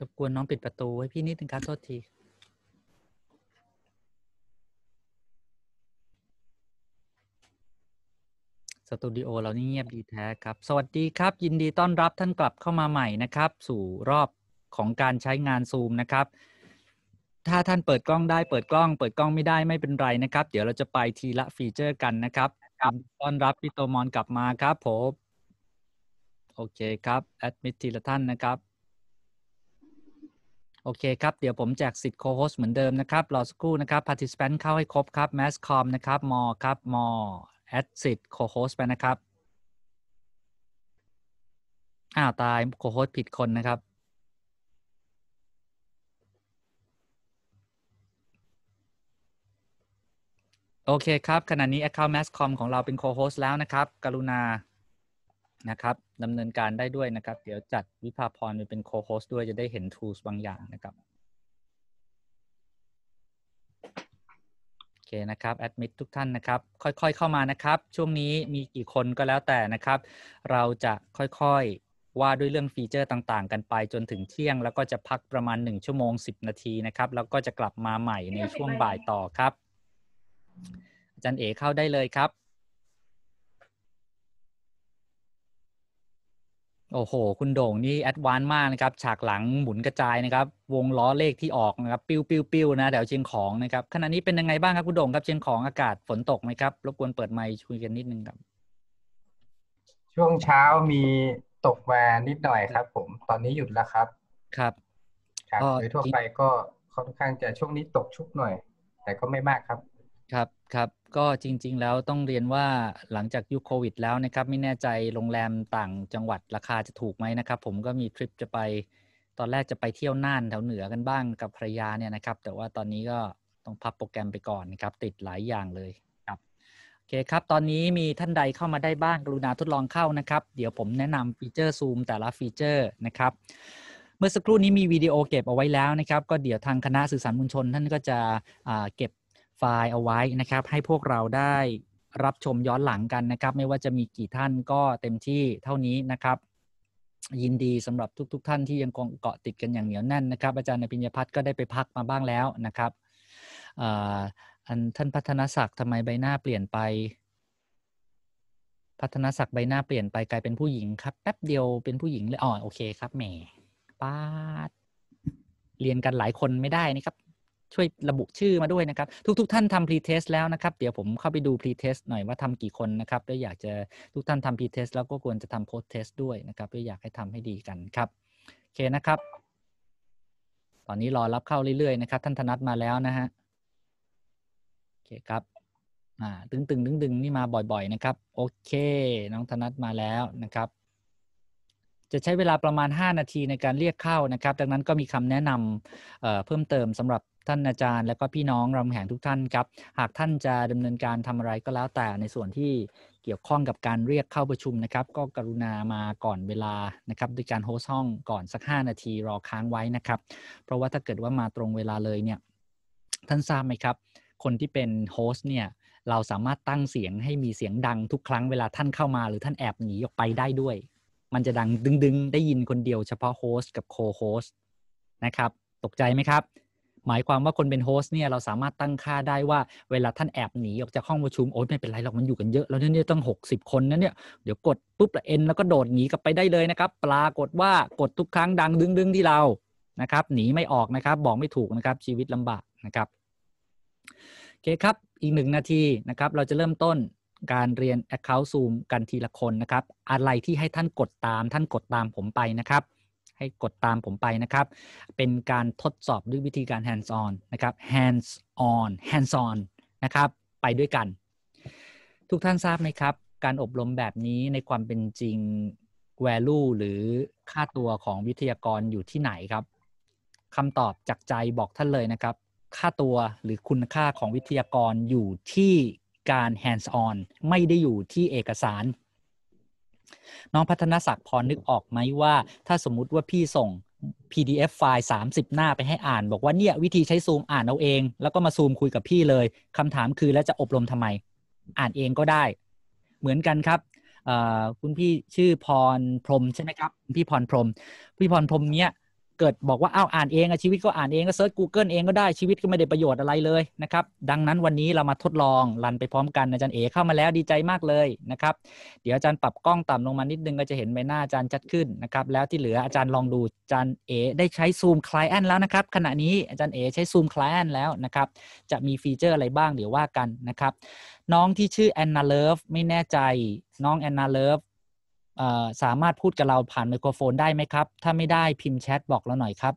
รบกวนน้องปิดประตูให้พี่นิดนึงครับโทษทีสตูดิโอเรานี่เงียบดีแท้ครับ สวัสดีครับยินดีต้อนรับท่านกลับเข้ามาใหม่นะครับ สู่รอบของการใช้งานซูมนะครับ ถ้าท่านเปิดกล้องได้เปิดกล้อง เปิดกล้องไม่ได้ไม่เป็นไรนะครับ เดี๋ยวเราจะไปทีละฟีเจอร์กันนะครับ ต้อนรับพี่โตมอนกลับมาครับผมโอเคครับแอดมิททีละท่านนะครับโอเคครับ เดี๋ยวผมแจกสิทธิ์โคโฮสเหมือนเดิมนะครับรอสักครู่นะครับ participant เข้าให้ครบครับ masscom นะครับมอครับมอ add สิทธิ์โคโฮสไปนะครับ อ้าวตาย โคโฮสผิดคนนะครับ โอเคครับ ขณะนี้ account masscom ของเราเป็นโคโฮสแล้วนะครับ กรุณานะครับดำเนินการได้ด้วยนะครับ เดี๋ยวจัดวิภาพรไปเป็นโคโฮสด้วยจะได้เห็น tools บางอย่างนะครับโอเคนะครับแอดมิดทุกท่านนะครับ ค่อยๆเข้ามานะครับ ช่วงนี้มีกี่คนก็แล้วแต่นะครับ เราจะค่อยๆว่าด้วยเรื่องฟีเจอร์ต่างๆ กันไปจนถึงเที่ยง แล้วก็จะพักประมาณ1ชั่วโมง 10 นาทีนะครับแล้วก็จะกลับมาใหม่ในช่วงบ่ายต่อครับ อาจารย์เอเข้าได้เลยครับโอ้โห คุณโด่งนี่แอดวานมากนะครับ ฉากหลังหมุนกระจายนะครับ วงล้อเลขที่ออกนะครับปิ้วปิ้วปิ้วนะแถวเชียงของนะครับ ขณะนี้เป็นยังไงบ้างครับคุณโด่งครับเชียงของอากาศฝนตกไหมครับรบกวนเปิดไมค์คุยกันนิดนึงครับช่วงเช้ามีตกมานิดหน่อยครับ ผมตอนนี้หยุดแล้วครับครับ ครับโดยทั่วไปก็ค่อนข้างจะช่วงนี้ตกชุกหน่อยแต่ก็ไม่มากครับครับครับก็จริงๆ แล้วต้องเรียนว่าหลังจากยุคโควิด แล้วนะครับไม่แน่ใจโรงแรมต่างจังหวัดราคาจะถูกไหมนะครับ ผมก็มีทริปจะไปตอนแรกจะไปเที่ยวน่านแถวเหนือกันบ้างกับภรรยาเนี่ยนะครับ แต่ว่าตอนนี้ก็ต้องพับโปรแกรมไปก่อนนะครับติดหลายอย่างเลยครับโอเคครับตอนนี้มีท่านใดเข้ามาได้บ้างกรุณาทดลองเข้านะครับ เดี๋ยวผมแนะนำฟีเจอร์ซูมแต่ละฟีเจอร์นะครับเมื่อสักครู่นี้มีวิดีโอเก็บเอาไว้แล้วนะครับก็เดี๋ยวทางคณะสื่อสารมวลชนท่านก็จะเก็บไฟล์เอาไว้นะครับ ให้พวกเราได้รับชมย้อนหลังกันนะครับ ไม่ว่าจะมีกี่ท่านก็เต็มที่เท่านี้นะครับ ยินดีสำหรับทุกๆทท่านที่ยังงเกาะติดกันอย่างเหนียวแน่นนะครับอาจารย์นพิญญพัฒน์ก็ได้ไปพักมาบ้างแล้วนะครับนท่านพัฒนศักดิ์ทำไมใบหน้าเปลี่ยนไป พัฒนศักดิ์ใบหน้าเปลี่ยนไปกลายเป็นผู้หญิงครับ แป๊บเดียวเป็นผู้หญิงเลยอ๋อโอเคครับแหมป้าเรียนกันหลายคนไม่ได้นี่ครับช่วยระบุชื่อมาด้วยนะครับ ทุกๆทท่านทำพรีเทสแล้วนะครับ เดี๋ยวผมเข้าไปดูพรีเทสหน่อยว่าทำกี่คนนะครับ แล้วอยากจะทุกท่านทำพรีเทสแล้วก็ควรจะทำโพสเทสด้วยนะครับแล้วอยากให้ทำให้ดีกันครับ โอเคนะครับ ตอนนี้รอรับเข้าเรื่อย ๆนะครับ ท่านธนัทมาแล้วนะฮะโอเคครับอ่าตึงๆ ดึงๆนี่มาบ่อยๆนะครับ โอเค น้องธนัทมาแล้วนะครับจะใช้เวลาประมาณ 5 นาทีในการเรียกเข้านะครับ ดังนั้นก็มีคำแนะนำเเพิ่มเติมสำหรับท่านอาจารย์และก็พี่น้องรำแหงทุกท่านครับ หากท่านจะดำเนินการทำอะไรก็แล้ว แต่ในส่วนที่เกี่ยวข้องกับการเรียกเข้าประชุมนะครับ ก็กรุณามาก่อนเวลานะครับด้วยการโฮสต์ห้องก่อนสัก 5 นาทีรอค้างไว้นะครับ เพราะว่าถ้าเกิดว่ามาตรงเวลาเลยเนี่ยท่านทราบไหมครับ คนที่เป็นโฮสต์เนี่ยเราสามารถตั้งเสียงให้มีเสียงดังทุกครั้งเวลาท่านเข้ามาหรือท่านแอบหนีออกไปได้ด้วยมันจะดังดึงดึงได้ยินคนเดียวเฉพาะโฮสต์กับโคโฮสต์นะครับ ตกใจไหมครับ หมายความว่าคนเป็นโฮสต์เนี่ยเราสามารถตั้งค่าได้ว่าเวลาท่านแอบหนีออกจากห้องประชุม โอ๊ยไม่เป็นไรหรอกมันอยู่กันเยอะ แล้วเนี่ยต้อง 60 คนนะเนี่ย เดี๋ยวกดปุ๊บละเอ็นแล้วก็โดดหนีกลับไปได้เลยนะครับปรากฏว่ากดทุกครั้งดังดึงดึงที่เรานะครับหนีไม่ออกนะครับบอกไม่ถูกนะครับชีวิตลำบากนะครับโอเคครับอีกหนึ่งนาทีนะครับเราจะเริ่มต้นการเรียน Account Zoom กันทีละคนนะครับอะไรที่ให้ท่านกดตามท่านกดตามผมไปนะครับ ให้กดตามผมไปนะครับ เป็นการทดสอบด้วยวิธีการ hands on นะครับ hands on hands on นะครับไปด้วยกัน ทุกท่านทราบไหมครับ การอบรมแบบนี้ในความเป็นจริง value หรือค่าตัวของวิทยากรอยู่ที่ไหนครับคำตอบจากใจบอกท่านเลยนะครับ ค่าตัวหรือคุณค่าของวิทยากรอยู่ที่การ hands on ไม่ได้อยู่ที่เอกสาร น้องพัฒนศักดิ์พรนึกออกไหมว่า ถ้าสมมุติว่าพี่ส่ง PDF ไฟล์ 30 หน้าไปให้อ่านบอกว่าเนี่ย วิธีใช้ซูมอ่านเอาเอง แล้วก็มาซูมคุยกับพี่เลยคำถามคือแล้วจะอบรมทำไม อ่านเองก็ได้ เหมือนกันครับ คุณพี่ชื่อพรพรมใช่ไหมครับ พี่พรพรม พี่พรพรมเนี่ยเกิดบอกว่าอ้าวอ่านเองอะชีวิตก็อ่านเองก็เซิร์ช Google เองก็ได้ชีวิตก็ไม่ได้ประโยชน์อะไรเลยนะครับดังนั้นวันนี้เรามาทดลองรันไปพร้อมกันอาจารย์เอเข้ามาแล้วดีใจมากเลยนะครับเดี๋ยวอาจารย์ปรับกล้องต่ำลงมานิดนึงก็จะเห็นใบหน้าอาจารย์ชัดขึ้นนะครับแล้วที่เหลืออาจารย์ลองดูอาจารย์เอได้ใช้ซูมคลายแอนแล้วนะครับขณะนี้อาจารย์เอใช้ซูมคลายแอนแล้วนะครับจะมีฟีเจอร์อะไรบ้างเดี๋ยวว่ากันนะครับ น้องที่ชื่อแอนนาเลิฟไม่แน่ใจน้องแอนนาเลิฟสามารถพูดกับเราผ่านไมโครโฟนได้ไหมครับ ถ้าไม่ได้พิมพ์แชทบอกเราหน่อยครับ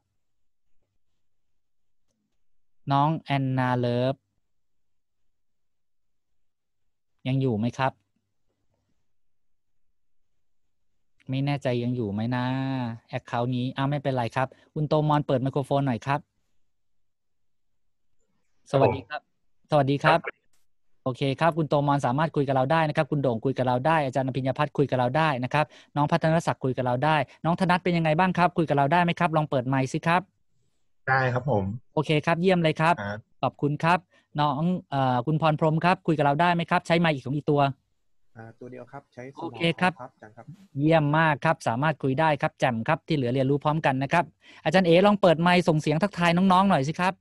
น้องแอนนาเลิฟยังอยู่ไหมครับ ไม่แน่ใจยังอยู่ไหมนะแอคเคาท์นี้อ้าไม่เป็นไรครับคุณโตมอนเปิดไมโครโฟนหน่อยครับ สวัสดีครับ สวัสดีครับโอเคครับคุณโตมอนสามารถคุยกับเราได้นะครับ คุณโด่งคุยกับเราได้อาจารย์นพิญญพัฒน์คุยกับเราได้นะครับ น้องพัฒนศักดิ์คุยกับเราได้ น้องธนัทเป็นยังไงบ้างครับคุยกับเราได้ไหมครับ ลองเปิดไมค์สิครับได้ครับผมโอเคครับเยี่ยมเลยครับขอบคุณครับ น้องอคุณพรพรมครับ คุยกับเราได้ไหมครับใช้ไมค์อีกของอีตัวตัว เดียวครับใช้โอเคครับ เยี่ยมมากครับสามารถคุยได้ครับแจ่มครับที่เหลือเรียนรู้พร้อมกันนะครับอาจารย์เอลองเปิดไมค์ส่งเสียงทักทายน้อง ๆ หน่อยสิครับ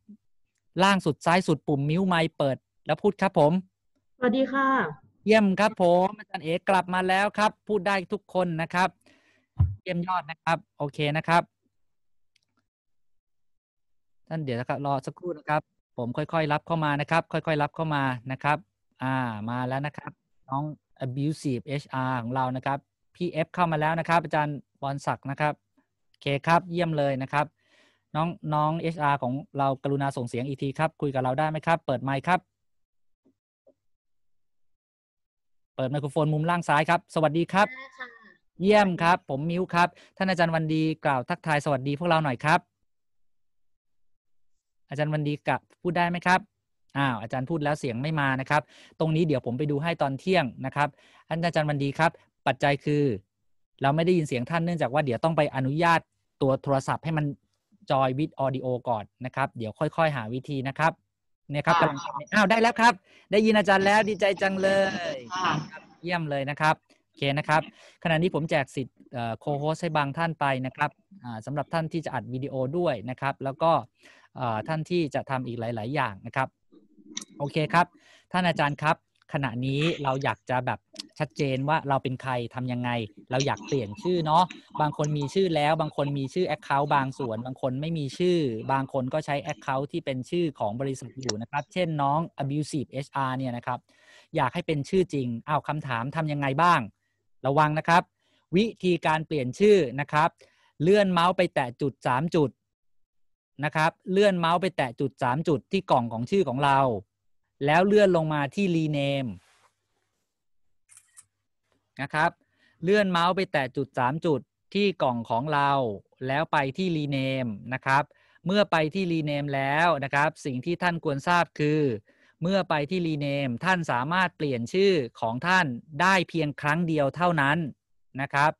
ล่างสุดซ้ายสุดปุ่มมิวไมค์เปิดแล้วพูดครับผม สวัสดีค่ะ เยี่ยมครับผม อาจารย์เอกกลับมาแล้วครับ พูดได้ทุกคนนะครับ เยี่ยมยอดนะครับ โอเคนะครับท่านเดี๋ยวนะครับรอสักครู่นะครับ ผม ค่อยๆรับเข้ามานะครับ ค่อยๆรับเข้ามานะครับอ่ามาแล้วนะครับน้อง abusive HR ของเรานะครับพี่เอฟเข้ามาแล้วนะครับ อาจารย์บอลศักดิ์นะครับโอเคครับ เยี่ยมเลยนะครับน้องน้อง HR ของเรากรุณาส่งเสียงอีกทีครับคุยกับเราได้ไหมครับ เปิดไมค์ครับเปิดไมโครโฟนมุมล่างซ้ายครับ สวัสดีครับ เยี่ยมครับ ผมมิวครับ ท่านอาจารย์วันดีกล่าวทักทายสวัสดีพวกเราหน่อยครับ อาจารย์วันดีกับพูดได้ไหมครับ อ้าว อาจารย์พูดแล้วเสียงไม่มานะครับ ตรงนี้เดี๋ยวผมไปดูให้ตอนเที่ยงนะครับอาจารย์วันดีครับ ปัจจัยคือเราไม่ได้ยินเสียงท่านเนื่องจากว่าเดี๋ยวต้องไปอนุญาตตัวโทรศัพท์ ให้มันจอยวิดออดิโอก่อนนะครับ เดี๋ยวค่อย ๆ หาวิธีนะครับเนี่ยครับกำลังอ้าวได้แล้วครับ ได้ยินอาจารย์แล้วดีใจจังเลย เยี่ยมเลยนะครับโอเคนะครับ ขณะนี้ผมแจกสิทธิ์โคโฮสให้บางท่านไปนะครับสำหรับท่านที่จะอัดวิดีโอด้วยนะครับ แล้วก็ท่านที่จะทำอีกหลาย ๆ อย่างนะครับ โอเคครับ ท่านอาจารย์ครับขณะนี้เราอยากจะแบบชัดเจนว่าเราเป็นใครทํำยังไง เราอยากเปลี่ยนชื่อเนาะบางคนมีชื่อแล้วบางคนมีชื่อแอคเคาท์บางส่วนบางคนไม่มีชื่อ บางคนก็ใช้แอคเคาท์ที่เป็นชื่อของบริษัทอยู่นะครับ เช่นน้อง abusive HR เนี่ยนะครับอยากให้เป็นชื่อจริง อ้าวคำถามทำยังไงบ้างระวังนะครับ วิธีการเปลี่ยนชื่อนะครับ เลื่อนเมาส์ไปแตะจุด 3 จุดนะครับเลื่อนเมาส์ไปแตะจุด 3 จุดที่กล่องของชื่อของเราแล้วเลื่อนลงมาที่ rename นะครับ เลื่อนเมาส์ไปแตะจุด 3 จุดที่กล่องของเรา แล้วไปที่ rename นะครับ เมื่อไปที่ rename แล้วนะครับ สิ่งที่ท่านควรทราบคือเมื่อไปที่ rename ท่านสามารถเปลี่ยนชื่อของท่านได้เพียงครั้งเดียวเท่านั้นนะครับ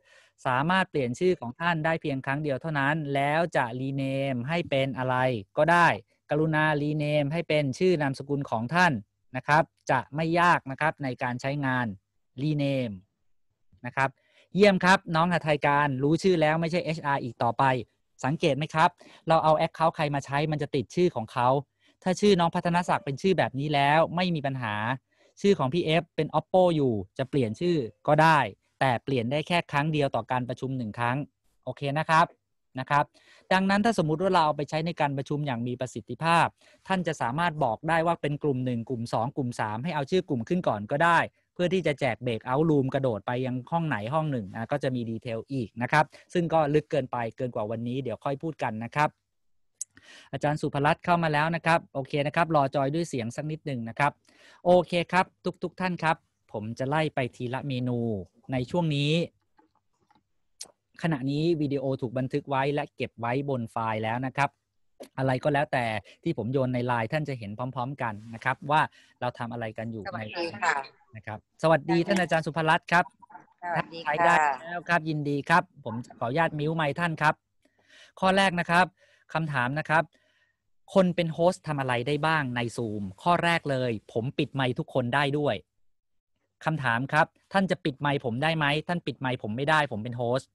สามารถเปลี่ยนชื่อของท่านได้เพียงครั้งเดียวเท่านั้น แล้วจะ rename ให้เป็นอะไรก็ได้กรุณารีเนมให้เป็นชื่อนามสกุลของท่านนะครับ จะไม่ยากนะครับในการใช้งานรีเนมนะครับ เยี่ยมครับน้องหัตถยการ รู้ชื่อแล้วไม่ใช่ HR อีกต่อไป สังเกตไหมครับ เราเอาแอคเคาท์ใครมาใช้มันจะติดชื่อของเขา ถ้าชื่อน้องพัฒนศักดิ์เป็นชื่อแบบนี้แล้วไม่มีปัญหา ชื่อของพี่เอฟเป็น oppo อยู่จะเปลี่ยนชื่อก็ได้ แต่เปลี่ยนได้แค่ครั้งเดียวต่อการประชุมหนึ่งครั้ง โอเคนะครับนะครับดังนั้นถ้าสมมุติว่าเราเอาไปใช้ในการประชุมอย่างมีประสิทธิภาพ ท่านจะสามารถบอกได้ว่าเป็นกลุ่ม 1 กลุ่ม 2 กลุ่ม 3 ให้เอาชื่อกลุ่มขึ้นก่อนก็ได้ เพื่อที่จะแจกเบรกเอาลูมกระโดดไปยังห้องไหนห้องหนึ่งก็จะมีดีเทลอีกนะครับ ซึ่งก็ลึกเกินไปเกินกว่าวันนี้เดี๋ยวค่อยพูดกันนะครับ อาจารย์สุภรัตน์เข้ามาแล้วนะครับโอเคนะครับรอจอยด้วยเสียงสักนิดหนึ่งนะครับ โอเคครับทุกๆทท่านครับ ผมจะไล่ไปทีละเมนูในช่วงนี้ขณะนี้วิดีโอถูกบันทึกไว้ และเก็บไว้บนไฟล์แล้วนะครับ อะไรก็แล้วแต่ที่ผมโยนในไลน์ท่านจะเห็นพร้อมๆกันนะครับ ว่าเราทำอะไรกันอยู่ในนะครับ สวัสดี ท่านอาจารย์สุภรัตน์ครับสวัสดีแล้วครับยินดีครับ ผมขออนุญาตมิวไมท่านครับ ข้อแรกนะครับ คำถามนะครับ คนเป็นโฮสต์ทำอะไรได้บ้างในซูมข้อแรกเลย ผมปิดไมค์ทุกคนได้ด้วยคำถามครับท่านจะปิดไมค์ผมได้ไหมท่านปิดไมค์ผมไม่ได้ ผมเป็นโฮสต์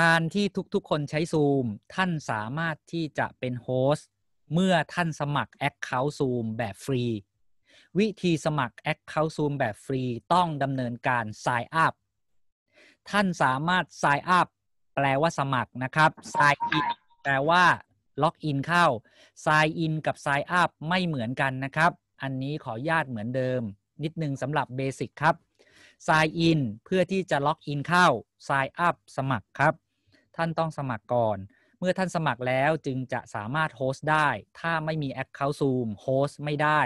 การที่ทุกๆคนใช้ซูมท่านสามารถที่จะเป็นโฮสต์เมื่อท่านสมัคร Account Zoom แบบฟรี วิธีสมัคร Account Zoom แบบฟรี ต้องดำเนินการ Sign Up ท่านสามารถ Sign Up แปลว่าสมัครนะครับ Sign In แปลว่าล็อกอินเข้า Sign In กับ Sign Up ไม่เหมือนกันนะครับ อันนี้ขออนุญาตเหมือนเดิม นิดนึงสำหรับเบสิกครับ Sign In เพื่อที่จะล็อกอินเข้า Sign Up สมัครครับท่านต้องสมัครก่อน เมื่อท่านสมัครแล้วจึงจะสามารถโฮสต์ได้ ถ้าไม่มี Account Zoom โฮสต์ไม่ได้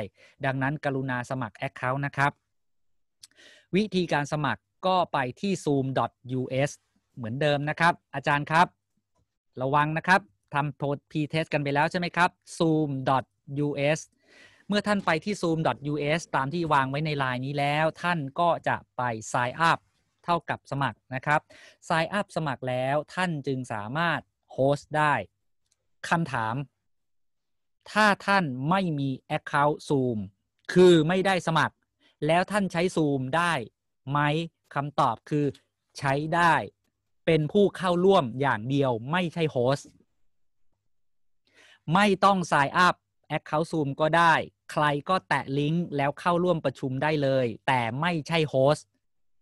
ดังนั้นกรุณาสมัคร Account นะครับ วิธีการสมัครก็ไปที่ zoom.us เหมือนเดิมนะครับ อาจารย์ครับ ระวังนะครับทำโพสพีเทสกันไปแล้วใช่ไหมครับ zoom.us เมื่อท่านไปที่ zoom.us ตามที่วางไว้ในไลน์นี้แล้ว ท่านก็จะไป sign up เท่ากับสมัครนะครับไซน์อัพสมัครแล้วท่านจึงสามารถโฮสต์ได้ คำถาม ถ้าท่านไม่มี Account Zoom คือไม่ได้สมัคร แล้วท่านใช้ Zoom ได้ไหม คำตอบคือ ใช้ได้ เป็นผู้เข้าร่วมอย่างเดียวไม่ใช่โฮสต์ไม่ต้อง Sign Up Account Zoom ก็ได้ ใครก็แตะลิงก์แล้วเข้าร่วมประชุมได้เลย แต่ไม่ใช่โฮสต์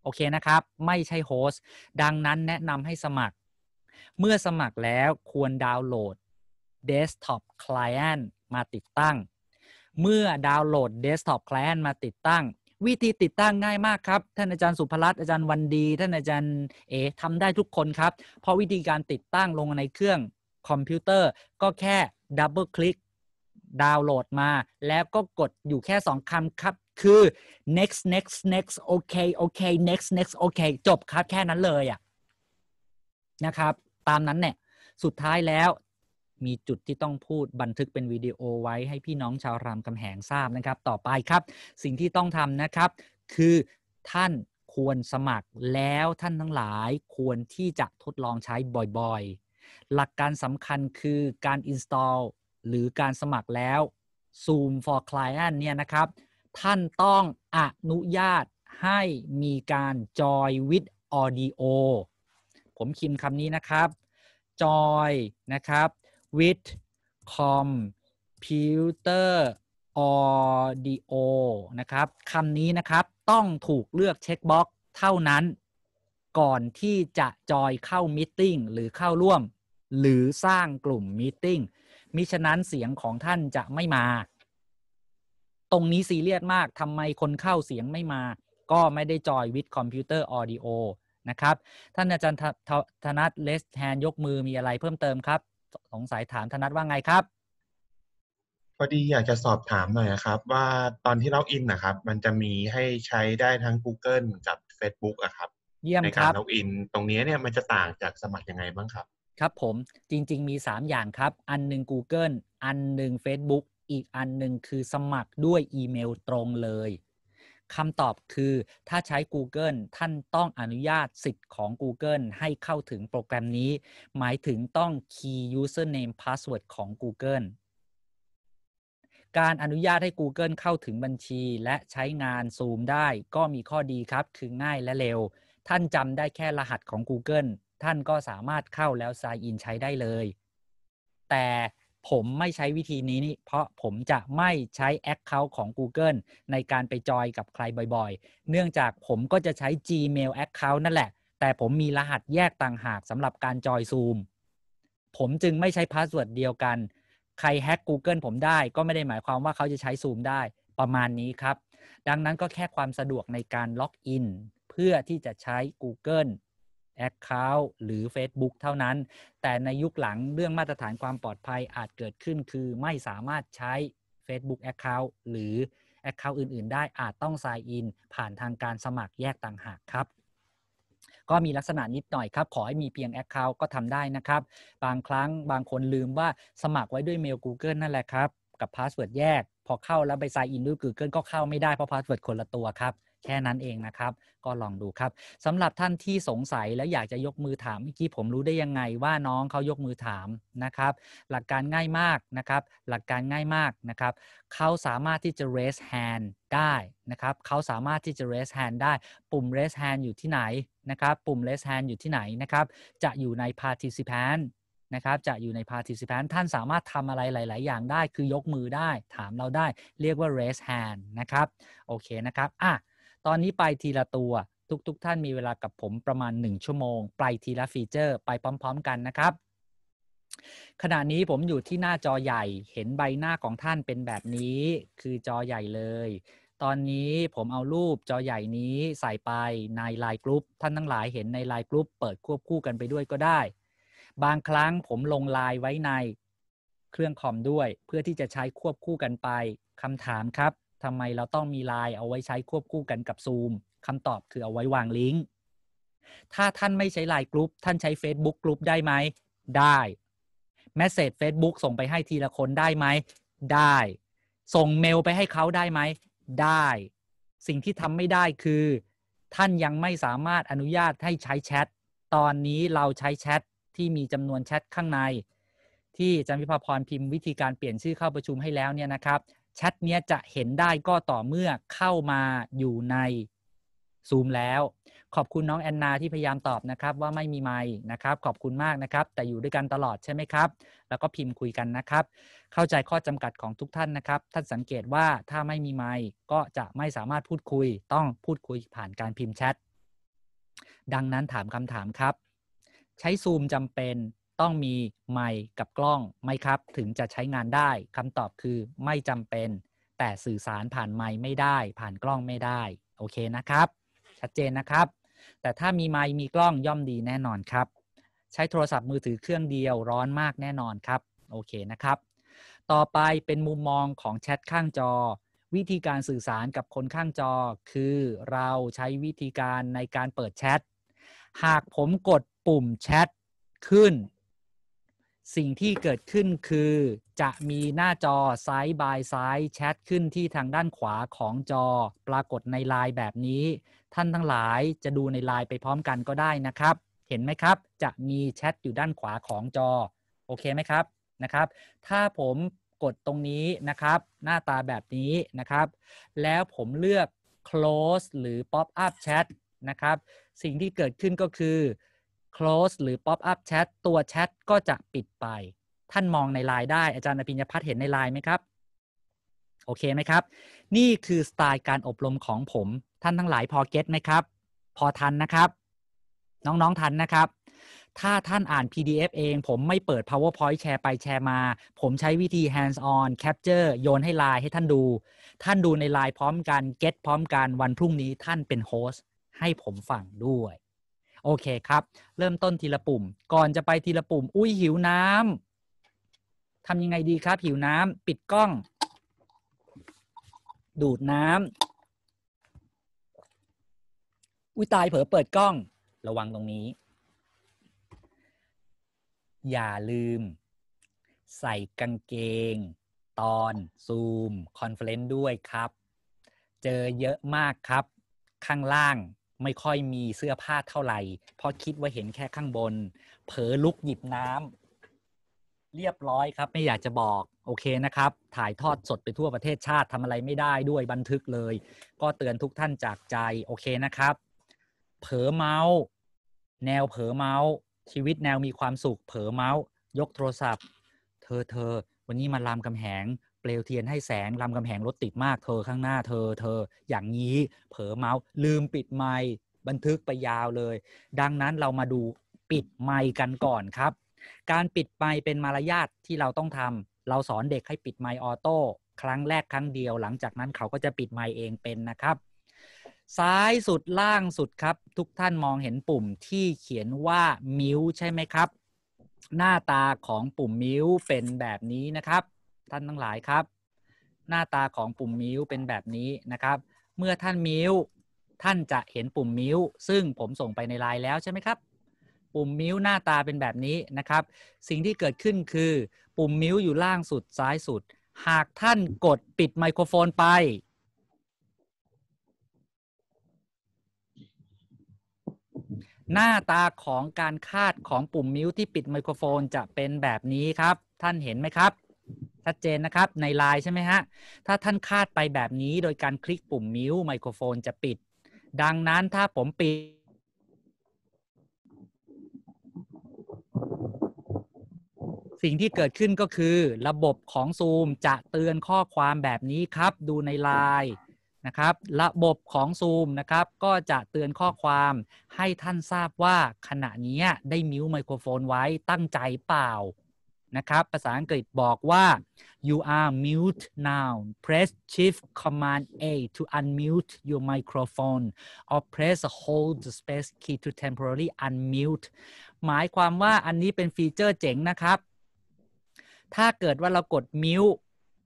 โอเคนะครับ ไม่ใช่โฮสต์ดังนั้นแนะนำให้สมัคร เมื่อสมัครแล้วควรดาวน์โหลด Desktop Client มาติดตั้ง เมื่อดาวน์โหลด Desktop Client มาติดตั้ง วิธีติดตั้งง่ายมากครับท่านอาจารย์สุภรัตน์อาจารย์วันดีท่านอาจารย์เอ๋ทำได้ทุกคนครับ เพราะวิธีการติดตั้งลงในเครื่องคอมพิวเตอร์ ก็แค่ดับเบิลคลิกดาวน์โหลดมา แล้วก็กดอยู่แค่ 2คำครับคือ next next next okay okay next next okay จบครับแค่นั้นเลยอ่ะนะครับตามนั้นเนี่ยสุดท้ายแล้วมีจุดที่ต้องพูดบันทึกเป็นวิดีโอไว้ให้พี่น้องชาวรามคำแหงทราบนะครับ ต่อไปครับ สิ่งที่ต้องทำนะครับ คือท่านควรสมัครแล้วท่านทั้งหลายควรที่จะทดลองใช้บ่อยๆ หลักการสำคัญคือการ install หรือการสมัครแล้ว Zoom for Client เนี่ยนะครับท่านต้องอนุญาตให้มีการจอยวิดออดิโอผมคิมคำนี้นะครับจอยนะครับ with computer audio นะครับคำนี้นะครับต้องถูกเลือกเช็คบ็อกเท่านั้นก่อนที่จะจอยเข้ามิ팅หรือเข้าร่วมหรือสร้างกลุ่มมิ팅มิฉะนั้นเสียงของท่านจะไม่มาตรงนี้ซีเรียสมาก ทำไมคนเข้าเสียงไม่มา ก็ไม่ได้จอยวิดคอมพิวเตอร์ออเดโอนะครับ ท่านอาจารย์ธนัทเลสแฮนยกมือมีอะไรเพิ่มเติมครับ สงสัยถามธนัทว่าไงครับ พอดีอยากจะสอบถามหน่อยนะครับ ว่าตอนที่เราอินนะครับ มันจะมีให้ใช้ได้ทั้ง Google กับ Facebook อะครับเยี่ยมในการเราออิน ตรงนี้เนี่ยมันจะต่างจากสมัครยังไงบ้างครับ ครับผมจริง ๆมี3อย่างครับ อันหนึ่ง Google อันหนึ่ง Facebook อีกอันหนึ่งคือสมัครด้วยอีเมลตรงเลยคำตอบคือ ถ้าใช้ Google ท่านต้องอนุญาตสิทธิ์ของ Google ให้เข้าถึงโปรแกรมนี้ หมายถึงต้อง Key Username Password ของ Google การอนุญาตให้ Google เข้าถึงบัญชีและใช้งาน Zoom ได้ก็มีข้อดีครับคือง่ายและเร็ว ท่านจำได้แค่รหัสของ Google ท่านก็สามารถเข้าแล้ว sign in ใช้ได้เลย แต่ผมไม่ใช้วิธีนี้นี่เพราะผมจะไม่ใช้ Account ของ Google ในการไปจอยกับใครบ่อยๆ เนื่องจากผมก็จะใช้ Gmail Account นั่นแหละ แต่ผมมีรหัสแยกต่างหากสำหรับการจอยซูมผมจึงไม่ใช้พาสเวิร์ดเดียวกัน ใครแฮ็ก Google ผมได้ก็ไม่ได้หมายความว่าเขาจะใช้ซูมได้ประมาณนี้ครับ ดังนั้นก็แค่ความสะดวกในการล็อกอินเพื่อที่จะใช้ Google Account หรือ Facebook เท่านั้น แต่ในยุคหลังเรื่องมาตรฐานความปลอดภัยอาจเกิดขึ้นคือไม่สามารถใช้ Facebook Account หรือ Account อื่น ๆ ได้อาจต้อง sign in ผ่านทางการสมัครแยกต่างหากครับ ก็มีลักษณะนิดหน่อยครับ ขอให้มีเพียง Account ก็ทำได้นะครับ บางครั้งบางคนลืมว่าสมัครไว้ด้วยเมล Google นั่นแหละครับ กับพาสเวิร์ดแยก พอเข้าแล้วไปไซน์อินด้วย Google ก็เข้าไม่ได้เพราะพาสเวิร์ดคนละตัวครับแค่นั้นเองนะครับ ก็ลองดูครับ สำหรับท่านที่สงสัยแล้วอยากจะยกมือถาม เมื่อกี้ผมรู้ได้ยังไงว่าน้องเขายกมือถามนะครับ หลักการง่ายมากนะครับ หลักการง่ายมากนะครับ เขาสามารถที่จะ raise hand ได้นะครับ เขาสามารถที่จะ raise hand ได้ ปุ่ม raise hand อยู่ที่ไหนนะครับ ปุ่ม raise hand อยู่ที่ไหนนะครับ จะอยู่ใน participant นะครับ จะอยู่ใน participant ท่านสามารถทำอะไรหลาย ๆ อย่างได้ คือยกมือได้ ถามเราได้ เรียกว่า raise hand นะครับ โอเคนะครับ อ่ะตอนนี้ไปทีละตัวทุกๆทท่านมีเวลากับผมประมาณ 1 ชั่วโมงไปทีละฟีเจอร์ ไปพร้อม ๆ กันนะครับ ขณะนี้ผมอยู่ที่หน้าจอใหญ่เห็นใบหน้าของท่านเป็นแบบนี้ คือจอใหญ่เลย ตอนนี้ผมเอารูปจอใหญ่นี้ใส่ไปในไลน์กลุ่มท่านทั้งหลายเห็นในไลน์กลุ่มเปิดควบคู่กันไปด้วยก็ได้ บางครั้งผมลงไลน์ไว้ในเครื่องคอมด้วย เพื่อที่จะใช้ควบคู่กันไปคำถามครับทำไมเราต้องมีไลน์เอาไว้ใช้ควบคู่กันกับซูมคำตอบคือเอาไว้วางลิงก์ถ้าท่านไม่ใช้ไลน์กรุ๊ปท่านใช้ Facebook กรุ๊ปได้ไหม ได้แมสเซจ Facebook ส่งไปให้ทีละคนได้ไหม ได้ ส่งเมลไปให้เขาได้ไหม ได้ สิ่งที่ทำไม่ได้คือ ท่านยังไม่สามารถอนุญาตให้ใช้แชทตอนนี้เราใช้แชทที่มีจำนวนแชทข้างใน ที่จานพิพาพรพิมพ์วิธีการเปลี่ยนชื่อเข้าประชุมให้แล้วเนี่ยนะครับแชทเนี้ยจะเห็นได้ก็ต่อเมื่อเข้ามาอยู่ในซูมแล้วขอบคุณน้องแอนนาที่พยายามตอบนะครับ ว่าไม่มีไม้นะครับ ขอบคุณมากนะครับ แต่อยู่ด้วยกันตลอดใช่ไหมครับ แล้วก็พิมพ์คุยกันนะครับ เข้าใจข้อจำกัดของทุกท่านนะครับท่านสังเกตว่าถ้าไม่มีไม้ก็จะไม่สามารถพูดคุย ต้องพูดคุยผ่านการพิมพ์แชทดังนั้นถามคำถามครับ ใช้ซูมจำเป็นต้องมีไมค์กับกล้องไหมครับ ถึงจะใช้งานได้คำตอบคือไม่จำเป็น แต่สื่อสารผ่านไมค์ไม่ได้ผ่านกล้องไม่ได้ โอเคนะครับ ชัดเจนนะครับ แต่ถ้ามีไมค์มีกล้องย่อมดีแน่นอนครับ ใช้โทรศัพท์มือถือเครื่องเดียวร้อนมากแน่นอนครับ โอเคนะครับ ต่อไปเป็นมุมมองของแชทข้างจอ วิธีการสื่อสารกับคนข้างจอ คือเราใช้วิธีการในการเปิดแชทหากผมกดปุ่มแชทขึ้นสิ่งที่เกิดขึ้นคือจะมีหน้าจอซ้ายบายซ้ายแชทขึ้นที่ทางด้านขวาของจอ ปรากฏในไลน์แบบนี้ ท่านทั้งหลายจะดูในไลน์ไปพร้อมกันก็ได้นะครับ เห็นไหมครับจะมีแชทอยู่ด้านขวาของจอโอเคไหมครับนะครับ ถ้าผมกดตรงนี้นะครับ หน้าตาแบบนี้นะครับ แล้วผมเลือก close หรือ pop up chat นะครับ สิ่งที่เกิดขึ้นก็คือ close หรือ pop up chat ตัวแชทก็จะปิดไป ท่านมองในไลน์ได้อาจารย์อภิญญพัฒน์เห็นในไลน์ไหมครับ โอเคไหมครับ นี่คือสไตล์การอบรมของผม ท่านทั้งหลายพอเก็ตไหมครับ พอทันนะครับ น้องๆทันนะครับ ถ้าท่านอ่าน PDF เอง ผมไม่เปิด PowerPoint แชร์ไปแชร์มา ผมใช้วิธี hands on capture โยนให้ไลน์ให้ท่านดู ท่านดูในไลน์พร้อมกันเก็ตพร้อมกันวันพรุ่งนี้ท่านเป็นโฮสให้ผมฟังด้วยโอเคครับ เริ่มต้นทีละปุ่ม ก่อนจะไปทีละปุ่ม อุ้ยหิวน้ำทำยังไงดีครับหิวน้ำปิดกล้อง ดูดน้ำอุ้ยตายเผลอเปิดกล้องระวังตรงนี้ อย่าลืม ใส่กางเกง ตอน ซูม คอนเฟลนด้วยครับ เจอเยอะมากครับ ข้างล่างไม่ค่อยมีเสื้อผ้าเท่าไหร่เพราะคิดว่าเห็นแค่ข้างบน เผลอลุกหยิบน้ำเรียบร้อยครับ ไม่อยากจะบอก โอเคนะครับ ถ่ายทอดสดไปทั่วประเทศชาติทำอะไรไม่ได้ด้วยบันทึกเลย ก็เตือนทุกท่านจากใจ โอเคนะครับ เผลอเมาส์แนวเผลอเมาส์ชีวิตแนวมีความสุขเผลอเมาส์ยกโทรศัพท์ เธอเธอ วันนี้มาลามกำแหงเปลวเทียนให้แสงลำกำแหงรถติดมากเธอข้างหน้าเธอเธออย่างนี้เผลอเมาส์ลืมปิดไมค์บันทึกไปยาวเลย ดังนั้นเรามาดูปิดไมค์กันก่อนครับ การปิดไมค์เป็นมารยาทที่เราต้องทำเราสอนเด็กให้ปิดไมค์ออโต้ ครั้งแรกครั้งเดียว หลังจากนั้นเขาก็จะปิดไมค์เองเป็นนะครับ ซ้ายสุดล่างสุดครับ ทุกท่านมองเห็นปุ่มที่เขียนว่ามิวใช่ไหมครับ หน้าตาของปุ่มมิวเป็นแบบนี้นะครับท่านทั้งหลายครับ หน้าตาของปุ่มมิวเป็นแบบนี้นะครับ เมื่อท่านมิวท่านจะเห็นปุ่มมิวซึ่งผมส่งไปในไลน์แล้วใช่ไหมครับ ปุ่มมิวหน้าตาเป็นแบบนี้นะครับ สิ่งที่เกิดขึ้นคือ ปุ่มมิวอยู่ล่างสุดซ้ายสุด หากท่านกดปิดไมโครโฟนไป หน้าตาของการคาดของปุ่มมิวที่ปิดไมโครโฟนจะเป็นแบบนี้ครับ ท่านเห็นไหมครับชัดเจนนะครับ ในไลน์ใช่ไหมฮะถ้าท่านคาดไปแบบนี้โดยการคลิกปุ่มมิวไมโครโฟนจะปิด ดังนั้นถ้าผมปิดสิ่งที่เกิดขึ้นก็คือ ระบบของซูมจะเตือนข้อความแบบนี้ครับ ดูในไลน์นะครับระบบของซูมนะครับก็จะเตือนข้อความให้ท่านทราบว่าขณะนี้ได้มิวไมโครโฟนไว้ตั้งใจเปล่านะครับ ภาษาอังกฤษบอกว่า you are mute now press shift command A to unmute your microphone or press hold the space key to temporarily unmute หมายความว่าอันนี้เป็นฟีเจอร์เจ๋งนะครับ ถ้าเกิดว่าเรากดมิว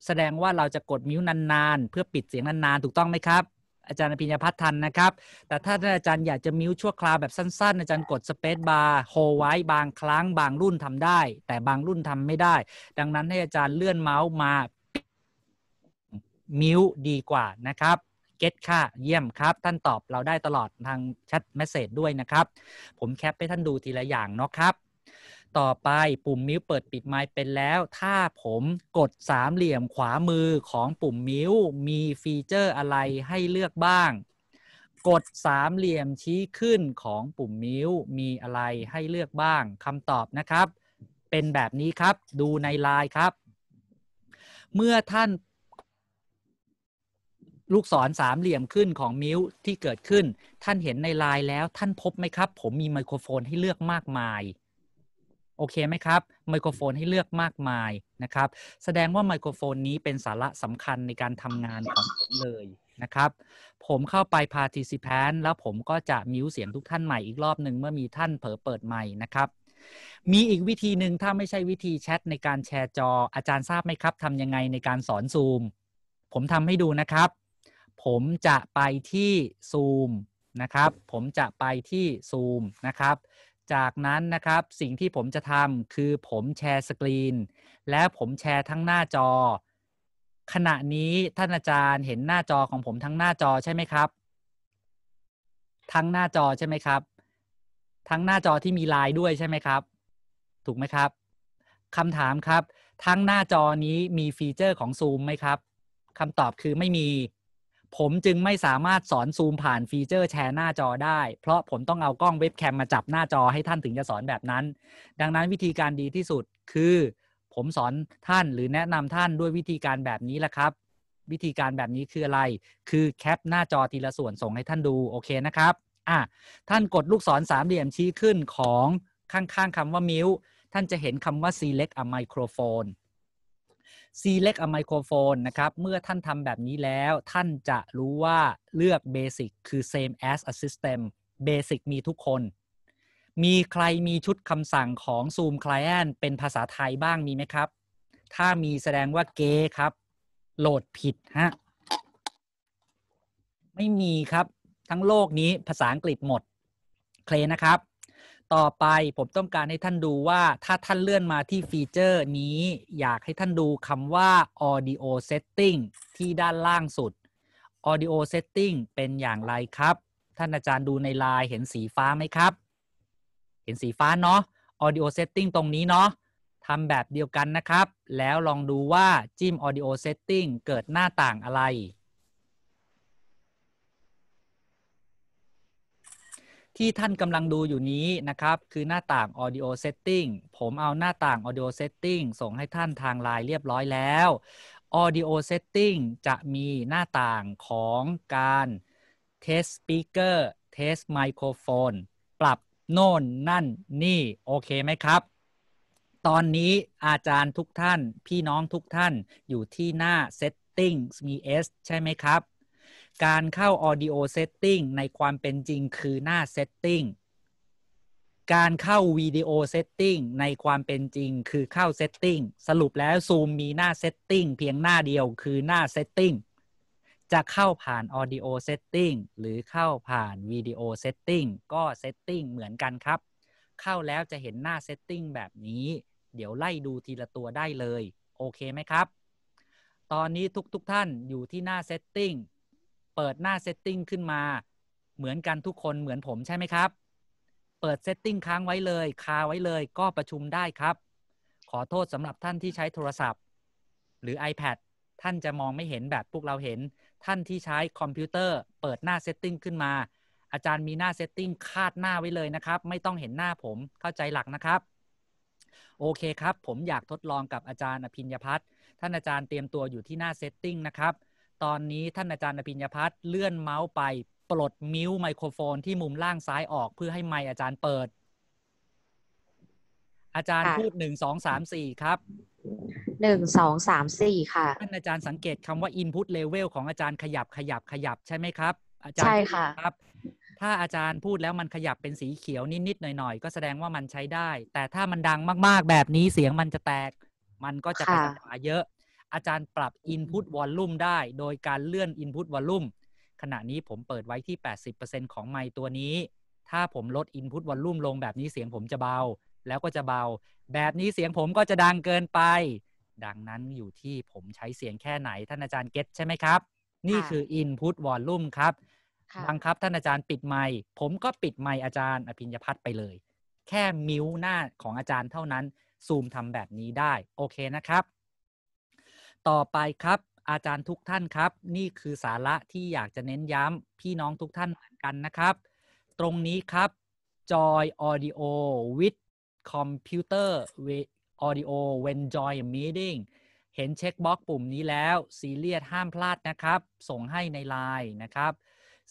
แสดงว่าเราจะกดมิวนานๆ เพื่อปิดเสียงนานๆ ถูกต้องไหมครับอาจารย์พิญญพัฒน์ทันนะครับ แต่ถ้าอาจารย์อยากจะมิวชั่วคราวแบบสั้นๆ อาจารย์กดสเปซบาร์โฮไว้บางครั้งบางรุ่นทำได้ แต่บางรุ่นทำไม่ได้ ดังนั้นให้อาจารย์เลื่อนเมาส์มามิวดีกว่านะครับ เก็ตค่ะเยี่ยมครับ ท่านตอบเราได้ตลอดทางแชทเมสเซจด้วยนะครับ ผมแคปให้ท่านดูทีละอย่างเนาะครับต่อไปปุ่มมิวเปิดปิดไมค์เป็นแล้ว ถ้าผมกดสามเหลี่ยมขวามือของปุ่มมิวมีฟีเจอร์อะไรให้เลือกบ้าง กดสามเหลี่ยมชี้ขึ้นของปุ่มมิวมีอะไรให้เลือกบ้างคำตอบนะครับ เป็นแบบนี้ครับ ดูในไลน์ครับ เมื่อท่าน ลูกศรสามเหลี่ยมขึ้นของมิวที่เกิดขึ้น ท่านเห็นในไลน์แล้วท่านพบไหมครับผมมีไมโครโฟนให้เลือกมากมายโอเคไหมครับไมโครโฟนให้เลือกมากมายนะครับ แสดงว่าไมโครโฟนนี้เป็นสาระสำคัญในการทำงานของผมเลยนะครับ ผมเข้าไป participant แล้วผมก็จะมิวเสียงทุกท่านใหม่อีกรอบหนึ่งเมื่อมีท่านเผลอเปิดใหม่นะครับ มีอีกวิธีหนึ่งถ้าไม่ใช่วิธีแชทในการแชร์จออาจารย์ทราบไหมครับทำยังไงในการสอนซูมผมทำให้ดูนะครับ ผมจะไปที่ซูมนะครับผมจะไปที่ซูมนะครับจากนั้นนะครับ สิ่งที่ผมจะทำคือผมแชร์สกรีนและผมแชร์ทั้งหน้าจอ ขณะนี้ท่านอาจารย์เห็นหน้าจอของผมทั้งหน้าจอใช่ไหมครับ ทั้งหน้าจอใช่ไหมครับ ทั้งหน้าจอที่มีลายด้วยใช่ไหมครับ ถูกไหมครับคำถามครับ ทั้งหน้าจอนี้มีฟีเจอร์ของซูมไหมครับคำตอบคือไม่มีผมจึงไม่สามารถสอนซูมผ่านฟีเจอร์แชร์หน้าจอได้ เพราะผมต้องเอากล้องเว็บแคมมาจับหน้าจอให้ท่านถึงจะสอนแบบนั้น ดังนั้นวิธีการดีที่สุดคือ ผมสอนท่านหรือแนะนำท่านด้วยวิธีการแบบนี้แหละครับ วิธีการแบบนี้คืออะไร คือแคปหน้าจอทีละส่วนส่งให้ท่านดู โอเคนะครับ อ่ะ ท่านกดลูกศรสามเหลี่ยมชี้ขึ้นของข้างๆคำว่ามิวท่านจะเห็นคำว่า select a microphone select a microphone นะครับ เมื่อท่านทำแบบนี้แล้ว ท่านจะรู้ว่าเลือก basic คือ same as a system basic มีทุกคน มีใครมีชุดคำสั่งของ Zoom Client เป็นภาษาไทยบ้างมีไหมครับ ถ้ามีแสดงว่าเก ครับ โหลดผิด ฮะ ไม่มีครับทั้งโลกนี้ภาษาอังกฤษหมดเคลนะครับต่อไป ผมต้องการให้ท่านดูว่าถ้าท่านเลื่อนมาที่ฟีเจอร์ นี้ อยากให้ท่านดูคำว่า audio setting ที่ด้านล่างสุด audio setting เป็นอย่างไรครับ ท่านอาจารย์ดูในลายเห็นสีฟ้าไหมครับ เห็นสีฟ้า เนาะ audio setting ตรงนี้ เนาะทำแบบเดียวกันนะครับ แล้วลองดูว่า จิ้ม audio setting เกิดหน้าต่างอะไรที่ท่านกำลังดูอยู่นี้นะครับ คือหน้าต่าง Audio Setting ผมเอาหน้าต่าง Audio Setting ส่งให้ท่านทางไลน์เรียบร้อยแล้ว Audio Setting จะมีหน้าต่างของการ Test Speaker Test Microphone ปรับโน่นนั่นนี่ โอเคไหมครับ ตอนนี้อาจารย์ทุกท่านพี่น้องทุกท่านอยู่ที่หน้า Setting มี S ใช่ไหมครับการเข้า audio setting ในความเป็นจริงคือหน้า setting การเข้า video setting ในความเป็นจริงคือเข้า setting สรุปแล้ว Zoom มีหน้า setting เพียงหน้าเดียวคือหน้า setting จะเข้าผ่าน audio setting หรือเข้าผ่าน video setting ก็ setting เหมือนกันครับ เข้าแล้วจะเห็นหน้า setting แบบนี้ เดี๋ยวไล่ดูทีละตัวได้เลย โอเคไหมครับ ตอนนี้ทุกๆทท่านอยู่ที่หน้า setting เปิดหน้าเซตติ้งขึ้นมาเหมือนกันทุกคนเหมือนผมใช่ไหมครับ เปิดเซตติ้งค้างไว้เลย คาไว้เลยก็ประชุมได้ครับ ขอโทษสำหรับท่านที่ใช้โทรศัพท์ หรือ iPad ท่านจะมองไม่เห็นแบบพวกเราเห็น ท่านที่ใช้คอมพิวเตอร์ เปิดหน้าเซตติ้งขึ้นมา อาจารย์มีหน้าเซตติ้งคาดหน้าไว้เลยนะครับ ไม่ต้องเห็นหน้าผมเข้าใจหลักนะครับ โอเคครับ ผมอยากทดลองกับอาจารย์อภิญญพัฒน์ท่านอาจารย์เตรียมตัวอยู่ที่หน้าเซตติ้งนะครับตอนนี้ท่านอาจารย์อภิญญพัฒน์เลื่อนเมาส์ไป ปลดมิวไมโครโฟนที่มุมล่างซ้ายออกเพื่อให้ไมค์อาจารย์เปิด อาจารย์พูดหนึ่งสองสามสี่ครับหนึ่งสองสามสี่ค่ะ ท่านอาจารย์สังเกตคำว่า input level ของอาจารย์ขยับขยับขยับ ใช่ไหมครับ อาจารย์ใช่ค่ะครับ ถ้าอาจารย์พูดแล้วมันขยับเป็นสีเขียวนิดๆหน่อยๆ ก็แสดงว่ามันใช้ได้ แต่ถ้ามันดังมากๆ แบบนี้เสียงมันจะแตก มันก็จะกระจายเยอะอาจารย์ปรับ Input Volume ได้โดยการเลื่อน Input Volume ขณะนี้ผมเปิดไว้ที่ 80%ของไมค์ตัวนี้ ถ้าผมลด Input Volume ลงแบบนี้เสียงผมจะเบา แล้วก็จะเบา แบบนี้เสียงผมก็จะดังเกินไป ดังนั้นอยู่ที่ผมใช้เสียงแค่ไหน ท่านอาจารย์เก็ตใช่ไหมครับนี่คือ Input Volume ครับบังคับท่านอาจารย์ปิดไมค์ผมก็ปิดไมค์อาจารย์อภิญญพัฒน์ไปเลย แค่มิวหน้าของอาจารย์เท่านั้นซูมทำแบบนี้ได้ โอเคนะครับต่อไปครับอาจารย์ทุกท่านครับ นี่คือสาระที่อยากจะเน้นย้ำ พี่น้องทุกท่านเหมือนกันนะครับ ตรงนี้ครับ Joy Audio with Computer Audio when Joy Meeting เห็นเช็คบล็อกปุ่มนี้แล้ว ซีเรียดห้ามพลาดนะครับ ส่งให้ในไลน์นะครับ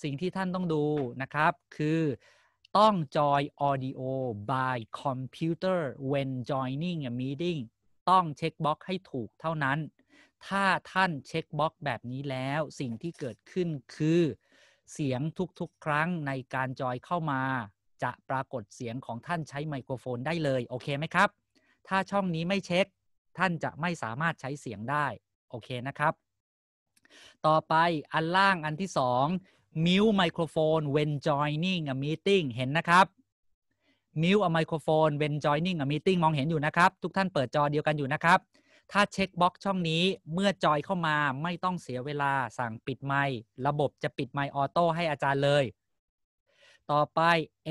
สิ่งที่ท่านต้องดูนะครับ คือต้อง j o y audio by computer when joining a meeting ต้องเช็คบล็อกให้ถูกเท่านั้นถ้าท่านเช็คบล็อกแบบนี้แล้วสิ่งที่เกิดขึ้นคือ เสียงทุกๆครั้งในการจอยเข้ามาจะปรากฏเสียงของท่านใช้ไมโครโฟนได้เลยโอเคไหมครับ ถ้าช่องนี้ไม่เช็ค ท่านจะไม่สามารถใช้เสียงได้ โอเคนะครับ ต่อไปอันล่างอันที่ 2 mute microphone when joining a meeting เห็นนะครับ mute a microphone when joining a meeting มองเห็นอยู่นะครับ ทุกท่านเปิดจอเดียวกันอยู่นะครับถ้าเช็คบล็อกช่องนี้เมื่อจอยเข้ามาไม่ต้องเสียเวลาสั่งปิดไมค์ระบบจะปิดไมค์ออโต้ให้อาจารย์เลย ต่อไป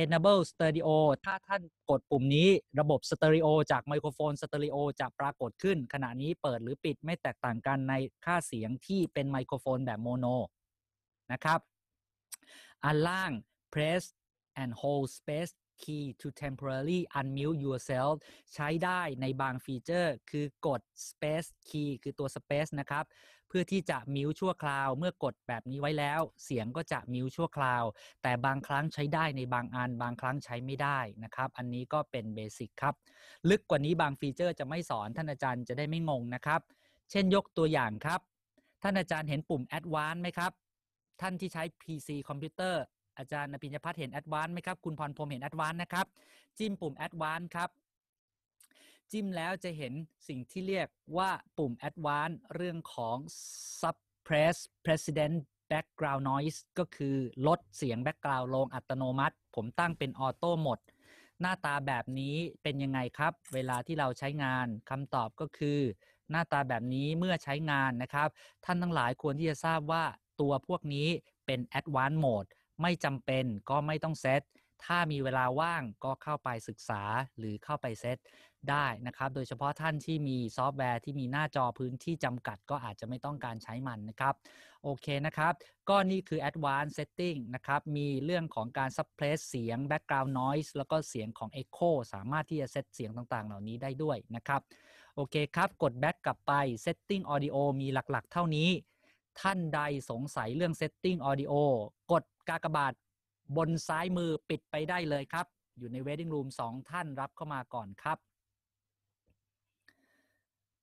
enable stereo ถ้าท่านกดปุ่มนี้ ระบบสเตอริโอจากไมโครโฟนสเตอริโอจะปรากฏขึ้น ขณะนี้เปิดหรือปิดไม่แตกต่างกันในค่าเสียงที่เป็นไมโครโฟนแบบโมโนนะครับ อันล่าง press and hold space key to temporarily unmute yourself ใช้ได้ในบางฟีเจอร์คือกด space key คือตัว space นะครับ เพื่อที่จะมิวชั่วคราว เมื่อกดแบบนี้ไว้แล้ว เสียงก็จะมิวชั่วคราว แต่บางครั้งใช้ได้ในบางอัน บางครั้งใช้ไม่ได้นะครับ อันนี้ก็เป็นเบสิกครับ ลึกกว่านี้บางฟีเจอร์จะไม่สอน ท่านอาจารย์จะได้ไม่งงนะครับ เช่นยกตัวอย่างครับ ท่านอาจารย์เห็นปุ่ม advanced ไหมครับ ท่านที่ใช้ PC คอมพิวเตอร์อาจารย์นภิญญพัฒน์เห็นแอดวานไหมครับ คุณพรพรมเห็นแอดวานนะครับ จิ้มปุ่มแอดวานครับ จิ้มแล้วจะเห็นสิ่งที่เรียกว่าปุ่มแอดวานเรื่องของ suppress president background noise ก็คือลดเสียงแบ็กกราวลงอัตโนมัติ ผมตั้งเป็นออโต้หมด หน้าตาแบบนี้เป็นยังไงครับ เวลาที่เราใช้งานคำตอบก็คือ หน้าตาแบบนี้เมื่อใช้งานนะครับ ท่านทั้งหลายควรที่จะทราบว่าตัวพวกนี้เป็น Advanced Mode ไม่จำเป็นก็ไม่ต้องเซต ถ้ามีเวลาว่างก็เข้าไปศึกษาหรือเข้าไปเซตได้นะครับ โดยเฉพาะท่านที่มีซอฟต์แวร์ที่มีหน้าจอพื้นที่จำกัดก็อาจจะไม่ต้องการใช้มันนะครับ โอเคนะครับ ก็นี่คือ Advanced Setting นะครับ มีเรื่องของการ suppress เสียง background noise แล้วก็เสียงของ echo สามารถที่จะเซตเสียงต่างๆเหล่านี้ได้ด้วยนะครับ โอเคครับ กด back กลับไป setting audio มีหลักๆ เท่านี้ ท่านใดสงสัยเรื่อง setting audio กดกากบาท บนซ้ายมือปิดไปได้เลยครับ อยู่ใน เวดดิ้งรูมสองท่านรับเข้ามาก่อนครับ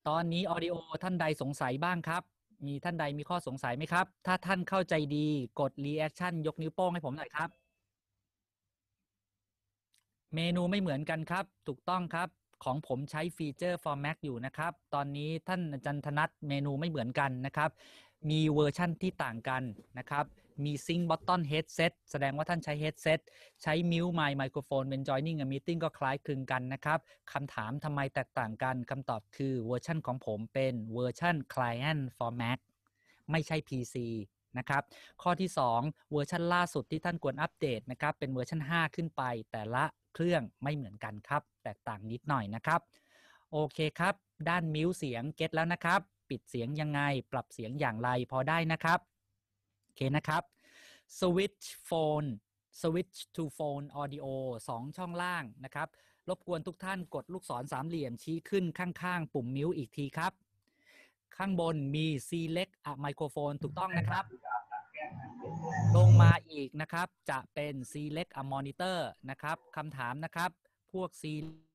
ตอนนี้ออดิโอท่านใดสงสัยบ้างครับ มีท่านใดมีข้อสงสัยไหมครับ ถ้าท่านเข้าใจดีกดรีแอคชั่นยกนิ้วโป้ง ให้ผม หน่อย ครับ เมนูไม่เหมือนกันครับ ถูกต้องครับของผมใช้ฟีเจอร์ for Mac อยู่นะครับ ตอนนี้ท่านจันทนัทเมนูไม่เหมือนกันนะครับ มีเวอร์ชั่นที่ต่างกันนะครับมีซิงค์บอตตอนเฮดเซตแสดงว่าท่านใช้เฮดเซตใช้มิวไมค์ไมโครโฟนเป็นจอยนิ่งกับมีติ้งก็คล้ายคลึงกันนะครับคำถามทำไมแตกต่างกันคำตอบคือเวอร์ชันของผมเป็นเวอร์ชัน Client for Mac ไม่ใช่ PC นะครับ ข้อที่ 2 เวอร์ชันล่าสุดที่ท่านควรอัปเดตนะครับ เป็นเวอร์ชัน5 ขึ้นไปแต่ละเครื่องไม่เหมือนกันครับ แตกต่างนิดหน่อยนะครับ โอเคครับ ด้านมิวเสียงเก็ตแล้วนะครับ ปิดเสียงยังไงปรับเสียงอย่างไรพอได้นะครับเคนะครับ switch phone switch to phone audio 2ช่องล่างนะครับ รบกวนทุกท่านกดลูกศรสามเหลี่ยมชี้ขึ้นข้างๆ ปุ่มมิวอีกทีครับ ข้างบนมี select a microphone ถูกต้องนะครับ ลงมาอีกนะครับ จะเป็น select a monitor นะครับคำถามนะครับพวก select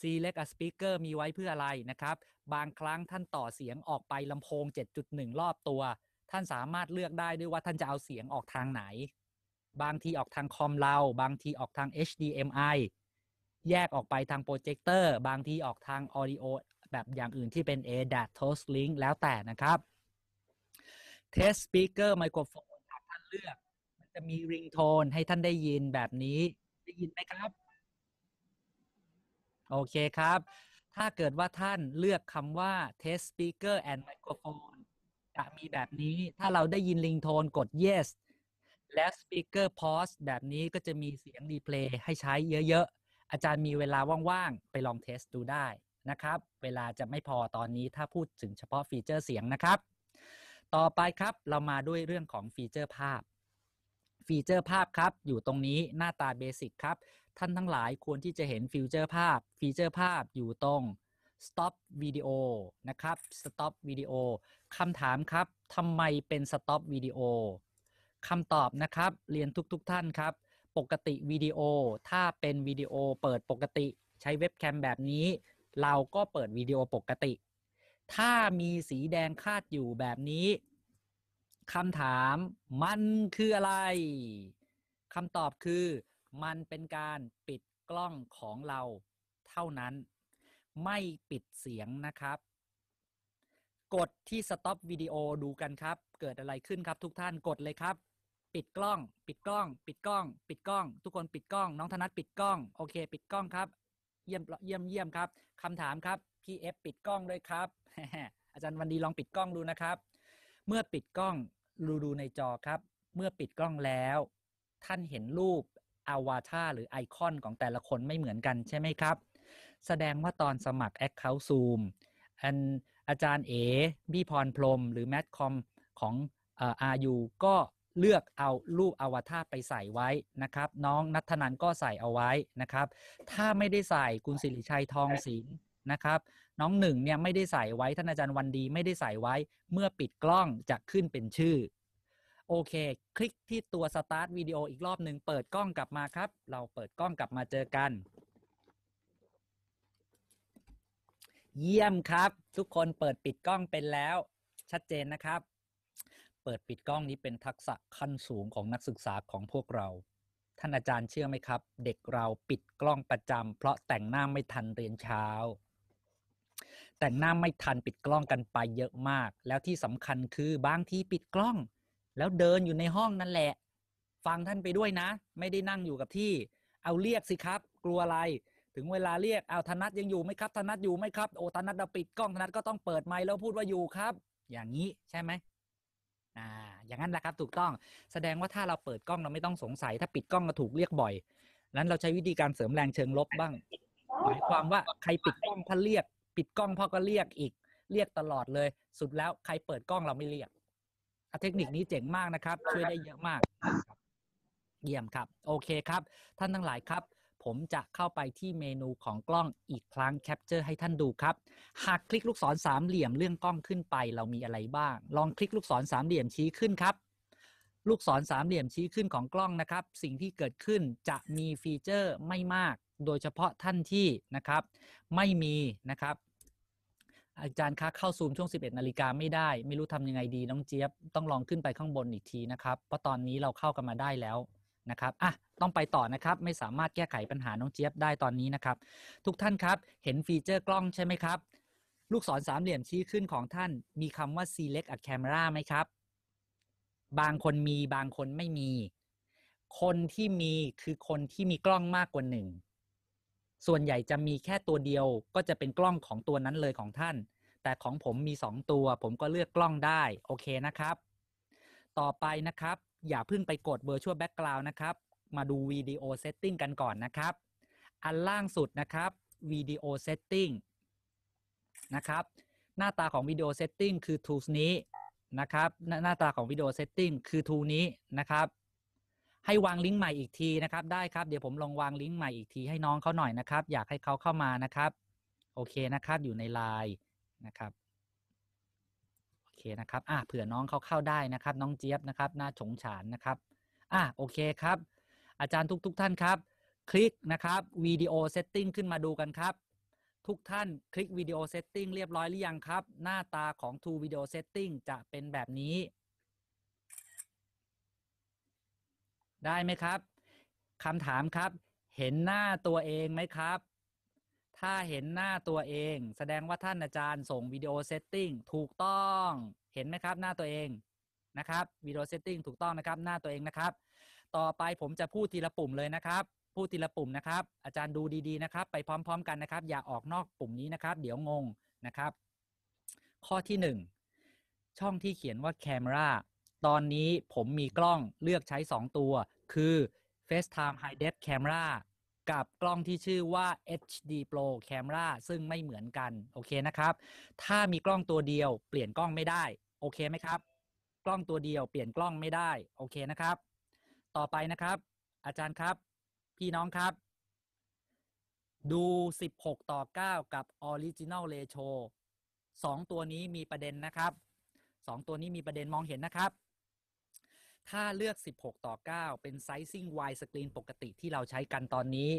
ซล็กอะสปีกเกอร์มีไว้เพื่ออะไรนะครับ บางครั้งท่านต่อเสียงออกไปลำโพง 7.1 รอบตัว ท่านสามารถเลือกได้ด้วยว่าท่านจะเอาเสียงออกทางไหน บางทีออกทางคอมเราบางทีออกทาง HDMI แยกออกไปทางโปรเจคเตอร์ บางทีออกทางออดิโอ แบบอย่างอื่นที่เป็น ADAT Toast Link แล้วแต่นะครับ Test Speaker ไมโครโฟนหากท่านเลือก มันจะมีริงโทนให้ท่านได้ยินแบบนี้ได้ยินไหมครับโอเคครับ ถ้าเกิดว่าท่านเลือกคำว่า test speaker and microphone จะมีแบบนี้ ถ้าเราได้ยินลิงโทนกด yes และ speaker pause แบบนี้ก็จะมีเสียงดีเพลย์ให้ใช้เยอะๆ อาจารย์มีเวลาว่างๆ ไปลองเทสดูได้นะครับ เวลาจะไม่พอตอนนี้ถ้าพูดถึงเฉพาะฟีเจอร์เสียงนะครับ ต่อไปครับเรามาด้วยเรื่องของฟีเจอร์ภาพ ฟีเจอร์ภาพครับอยู่ตรงนี้หน้าตาเบสิกครับท่านทั้งหลายควรที่จะเห็นฟิวเจอร์ภาพ ฟีเจอร์ภาพอยู่ตรง stop video นะครับ stop video คำถามครับทำไมเป็น stop video คำตอบนะครับ เรียนทุกๆทท่านครับ ปกติวิดีโอ ถ้าเป็นวิดีโอเปิดปกติใช้เว็บแคมแบบนี้ เราก็เปิดวิดีโอปกติ ถ้ามีสีแดงคาดอยู่แบบนี้ คำถาม มันคืออะไร คำตอบคือมันเป็นการปิดกล้องของเราเท่านั้น ไม่ปิดเสียงนะครับ กดที่สต็อปวิดีโอดูกันครับ เกิดอะไรขึ้นครับทุกท่านกดเลยครับ ปิดกล้อง ปิดกล้อง ปิดกล้อง ปิดกล้อง ทุกคนปิดกล้อง น้องธนัทปิดกล้อง โอเคปิดกล้องครับ เยี่ยมเยี่ยมเยี่ยมครับคำถามครับพี่เอฟปิดกล้องด้วยครับ อาจารย์วันดีลองปิดกล้องดูนะครับ เมื่อปิดกล้องดูดูในจอครับ เมื่อปิดกล้องแล้ว ท่านเห็นรูปอวตารหรือไอคอนของแต่ละคนไม่เหมือนกันใช่ไหมครับ แสดงว่าตอนสมัคร Account Zoom อันอาจารย์เอบี้พรพรมหรือแมทคอมของอาร์ยูก็เลือกเอารูปอวตารไปใส่ไว้นะครับน้องนัทนันก็ใส่เอาไว้นะครับ ถ้าไม่ได้ใส่คุณสิริชัยทองศิลนะครับ น้องหนึ่งเนี่ยไม่ได้ใส่ไว้ท่านอาจารย์วันดีไม่ได้ใส่ไว้เมื่อปิดกล้องจะขึ้นเป็นชื่อโอเค คลิกที่ตัว สตาร์ทวิดีโออีกรอบหนึ่งเปิดกล้องกลับมาครับ เราเปิดกล้องกลับมาเจอกัน เยี่ยมครับ ทุกคน เปิดปิดกล้องเป็นแล้ว ชัดเจนนะครับ เปิดปิดกล้องนี้เป็นทักษะขั้นสูงของนักศึกษาของพวกเรา ท่านอาจารย์เชื่อไหมครับ เด็กเราปิดกล้องประจำเพราะแต่งหน้าไม่ทันเรียนเช้า แต่งหน้าไม่ทันปิดกล้องกันไปเยอะมาก แล้วที่สำคัญคือบางทีปิดกล้องแล้วเดินอยู่ในห้องนั่นแหละ ฟังท่านไปด้วยนะ ไม่ได้นั่งอยู่กับที่ เอาเรียกสิครับ กลัวอะไร ถึงเวลาเรียกเอาธนัทยังอยู่ไหมครับ ธนัทอยู่ไหมครับ โอ้ธนัทเราปิดกล้อง ธนัทก็ต้องเปิดไมค์แล้วพูดว่าอยู่ครับ อย่างนี้ใช่ไหมอ่า อย่างนั้นแหละครับ ถูกต้อง แสดงว่าถ้าเราเปิดกล้องเราไม่ต้องสงสัย ถ้าปิดกล้องเราถูกเรียกบ่อย นั้นเราใช้วิธีการเสริมแรงเชิงลบบ้างหมายความว่าใครปิดกล้องพ่อเรียก ปิดกล้องพ่อก็เรียกอีก เรียกตลอดเลย สุดแล้วใครเปิดกล้องเราไม่เรียกเทคนิคนี้เจ๋งมากนะครับช่วยได้เยอะมากเยี่ยมครับ โอเคครับ ท่านทั้งหลายครับ ผมจะเข้าไปที่เมนูของกล้องอีกครั้งแคปเจอร์ให้ท่านดูครับ หากคลิกลูกศรสามเหลี่ยมเรื่องกล้องขึ้นไป เรามีอะไรบ้าง ลองคลิกลูกศรสามเหลี่ยมชี้ขึ้นครับ ลูกศรสามเหลี่ยมชี้ขึ้นของกล้องนะครับ สิ่งที่เกิดขึ้นจะมีฟีเจอร์ไม่มาก โดยเฉพาะท่านที่นะครับ ไม่มีนะครับอาจารย์คะเข้าซูมช่วง 11นาฬิกาไม่ได้ ไม่รู้ทำยังไงดีน้องเจี๊ยบ ต้องลองขึ้นไปข้างบนอีกทีนะครับเพราะตอนนี้เราเข้ากันมาได้แล้วนะครับอ่ะต้องไปต่อนะครับ ไม่สามารถแก้ไขปัญหาน้องเจี๊ยบได้ตอนนี้นะครับ ทุกท่านครับเห็นฟีเจอร์กล้องใช่ไหมครับ ลูกศรสามเหลี่ยมชี้ขึ้นของท่าน มีคำว่า select a camera ไหมครับ บางคนมีบางคนไม่มี คนที่มีคือคนที่มีกล้องมากกว่าหนึ่งส่วนใหญ่จะมีแค่ตัวเดียว ก็จะเป็นกล้องของตัวนั้นเลยของท่าน แต่ของผมมี 2 ตัว ผมก็เลือกกล้องได้ โอเคนะครับ ต่อไปนะครับ อย่าเพิ่งไปกด Virtual Background นะครับ มาดูวิดีโอ Setting กันก่อนนะครับ อันล่างสุดนะครับวิดีโอ Setting นะครับ หน้าตาของวิดีโอ Setting คือ Tools นี้นะครับ หน้าตาของวิดีโอ Setting คือ Tool นี้นะครับให้วางลิงก์ใหม่อีกทีนะครับได้ ครับ เดี๋ยวผมลองวาง ลิงก์ใหม่อีกทีให้น้องเขาหน่อยนะครับ อยากให้เขาเข้ามานะครับ โอเคนะครับอยู่ในไลน์นะครับโอเคนะครับอ่ะเผื่อน้องเขาเข้าได้นะครับ น้องเจี๊ยบนะครับ หน้าฉงฉานนะครับอ่ะโอเคครับ อาจารย์ทุกๆทท่านครับ คลิกนะครับวิดีโอเซตติ้งขึ้นมาดูกันครับ ทุกท่านคลิกวิดีโอเซตติ้งเรียบร้อยหรือยังครับหน้าตาของ t วิดีโอเซตติ้งจะเป็นแบบนี้ได้ไหมครับคำถามครับเห็นหน้าตัวเองไหมครับ ถ้าเห็นหน้าตัวเอง แสดงว่าท่านอาจารย์ส่งวิดีโอเซตติ้งถูกต้องเห็นไหมครับหน้าตัวเองนะครับวิดีโอเซตติ้งถูกต้องนะครับหน้าตัวเองนะครับ ต่อไปผมจะพูดทีละปุ่มเลยนะครับพูดทีละปุ่มนะครับ อาจารย์ดูดีๆนะครับ ไปพร้อมๆกันนะครับ อย่าออกนอกปุ่มนี้นะครับ เดี๋ยวงงนะครับ ข้อที่ 1 ช่องที่เขียนว่า camera ตอนนี้ผมมีกล้องเลือกใช้ 2 ตัวคือ FaceTime High Def Camera กับกล้องที่ชื่อว่า HD Pro Camera ซึ่งไม่เหมือนกันโอเคนะครับ ถ้ามีกล้องตัวเดียวเปลี่ยนกล้องไม่ได้โอเคไหมครับกล้องตัวเดียวเปลี่ยนกล้องไม่ได้โอเคนะครับ ต่อไปนะครับ อาจารย์ครับ พี่น้องครับ ดู 16 ต่อ 9 กับ Original Ratio 2ตัวนี้มีประเด็นนะครับ 2 ตัวนี้มีประเด็นมองเห็นนะครับถ้าเลือก 16 ต่อ 9 เป็นไซซิ่งไวสกรีนปกติที่เราใช้กันตอนนี้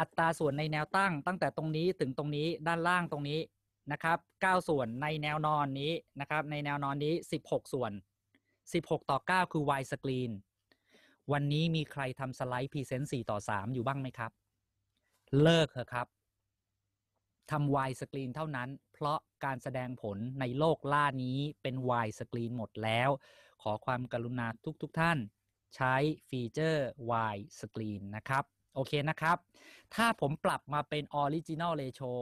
อัตราส่วนในแนวตั้งตั้งแต่ตรงนี้ถึงตรงนี้ด้านล่างตรงนี้นะครับ 9 ส่วนในแนวนอนนี้นะครับ ในแนวนอนนี้ 16 ส่วน 16 ต่อ 9 คือไวสกรีน วันนี้มีใครทำสไลด์พรีเซนต์4ต่อ 3 อยู่บ้างไหมครับ เลิกเถอะครับ ทำวายสกรีนเท่านั้น เพราะการแสดงผลในโลกล่านี้เป็นวายสกรีนหมดแล้วขอความกรุณาทุกๆทท่านใช้ฟีเจอร์ wide screen นะครับ โอเคนะครับ ถ้าผมปรับมาเป็น original ratio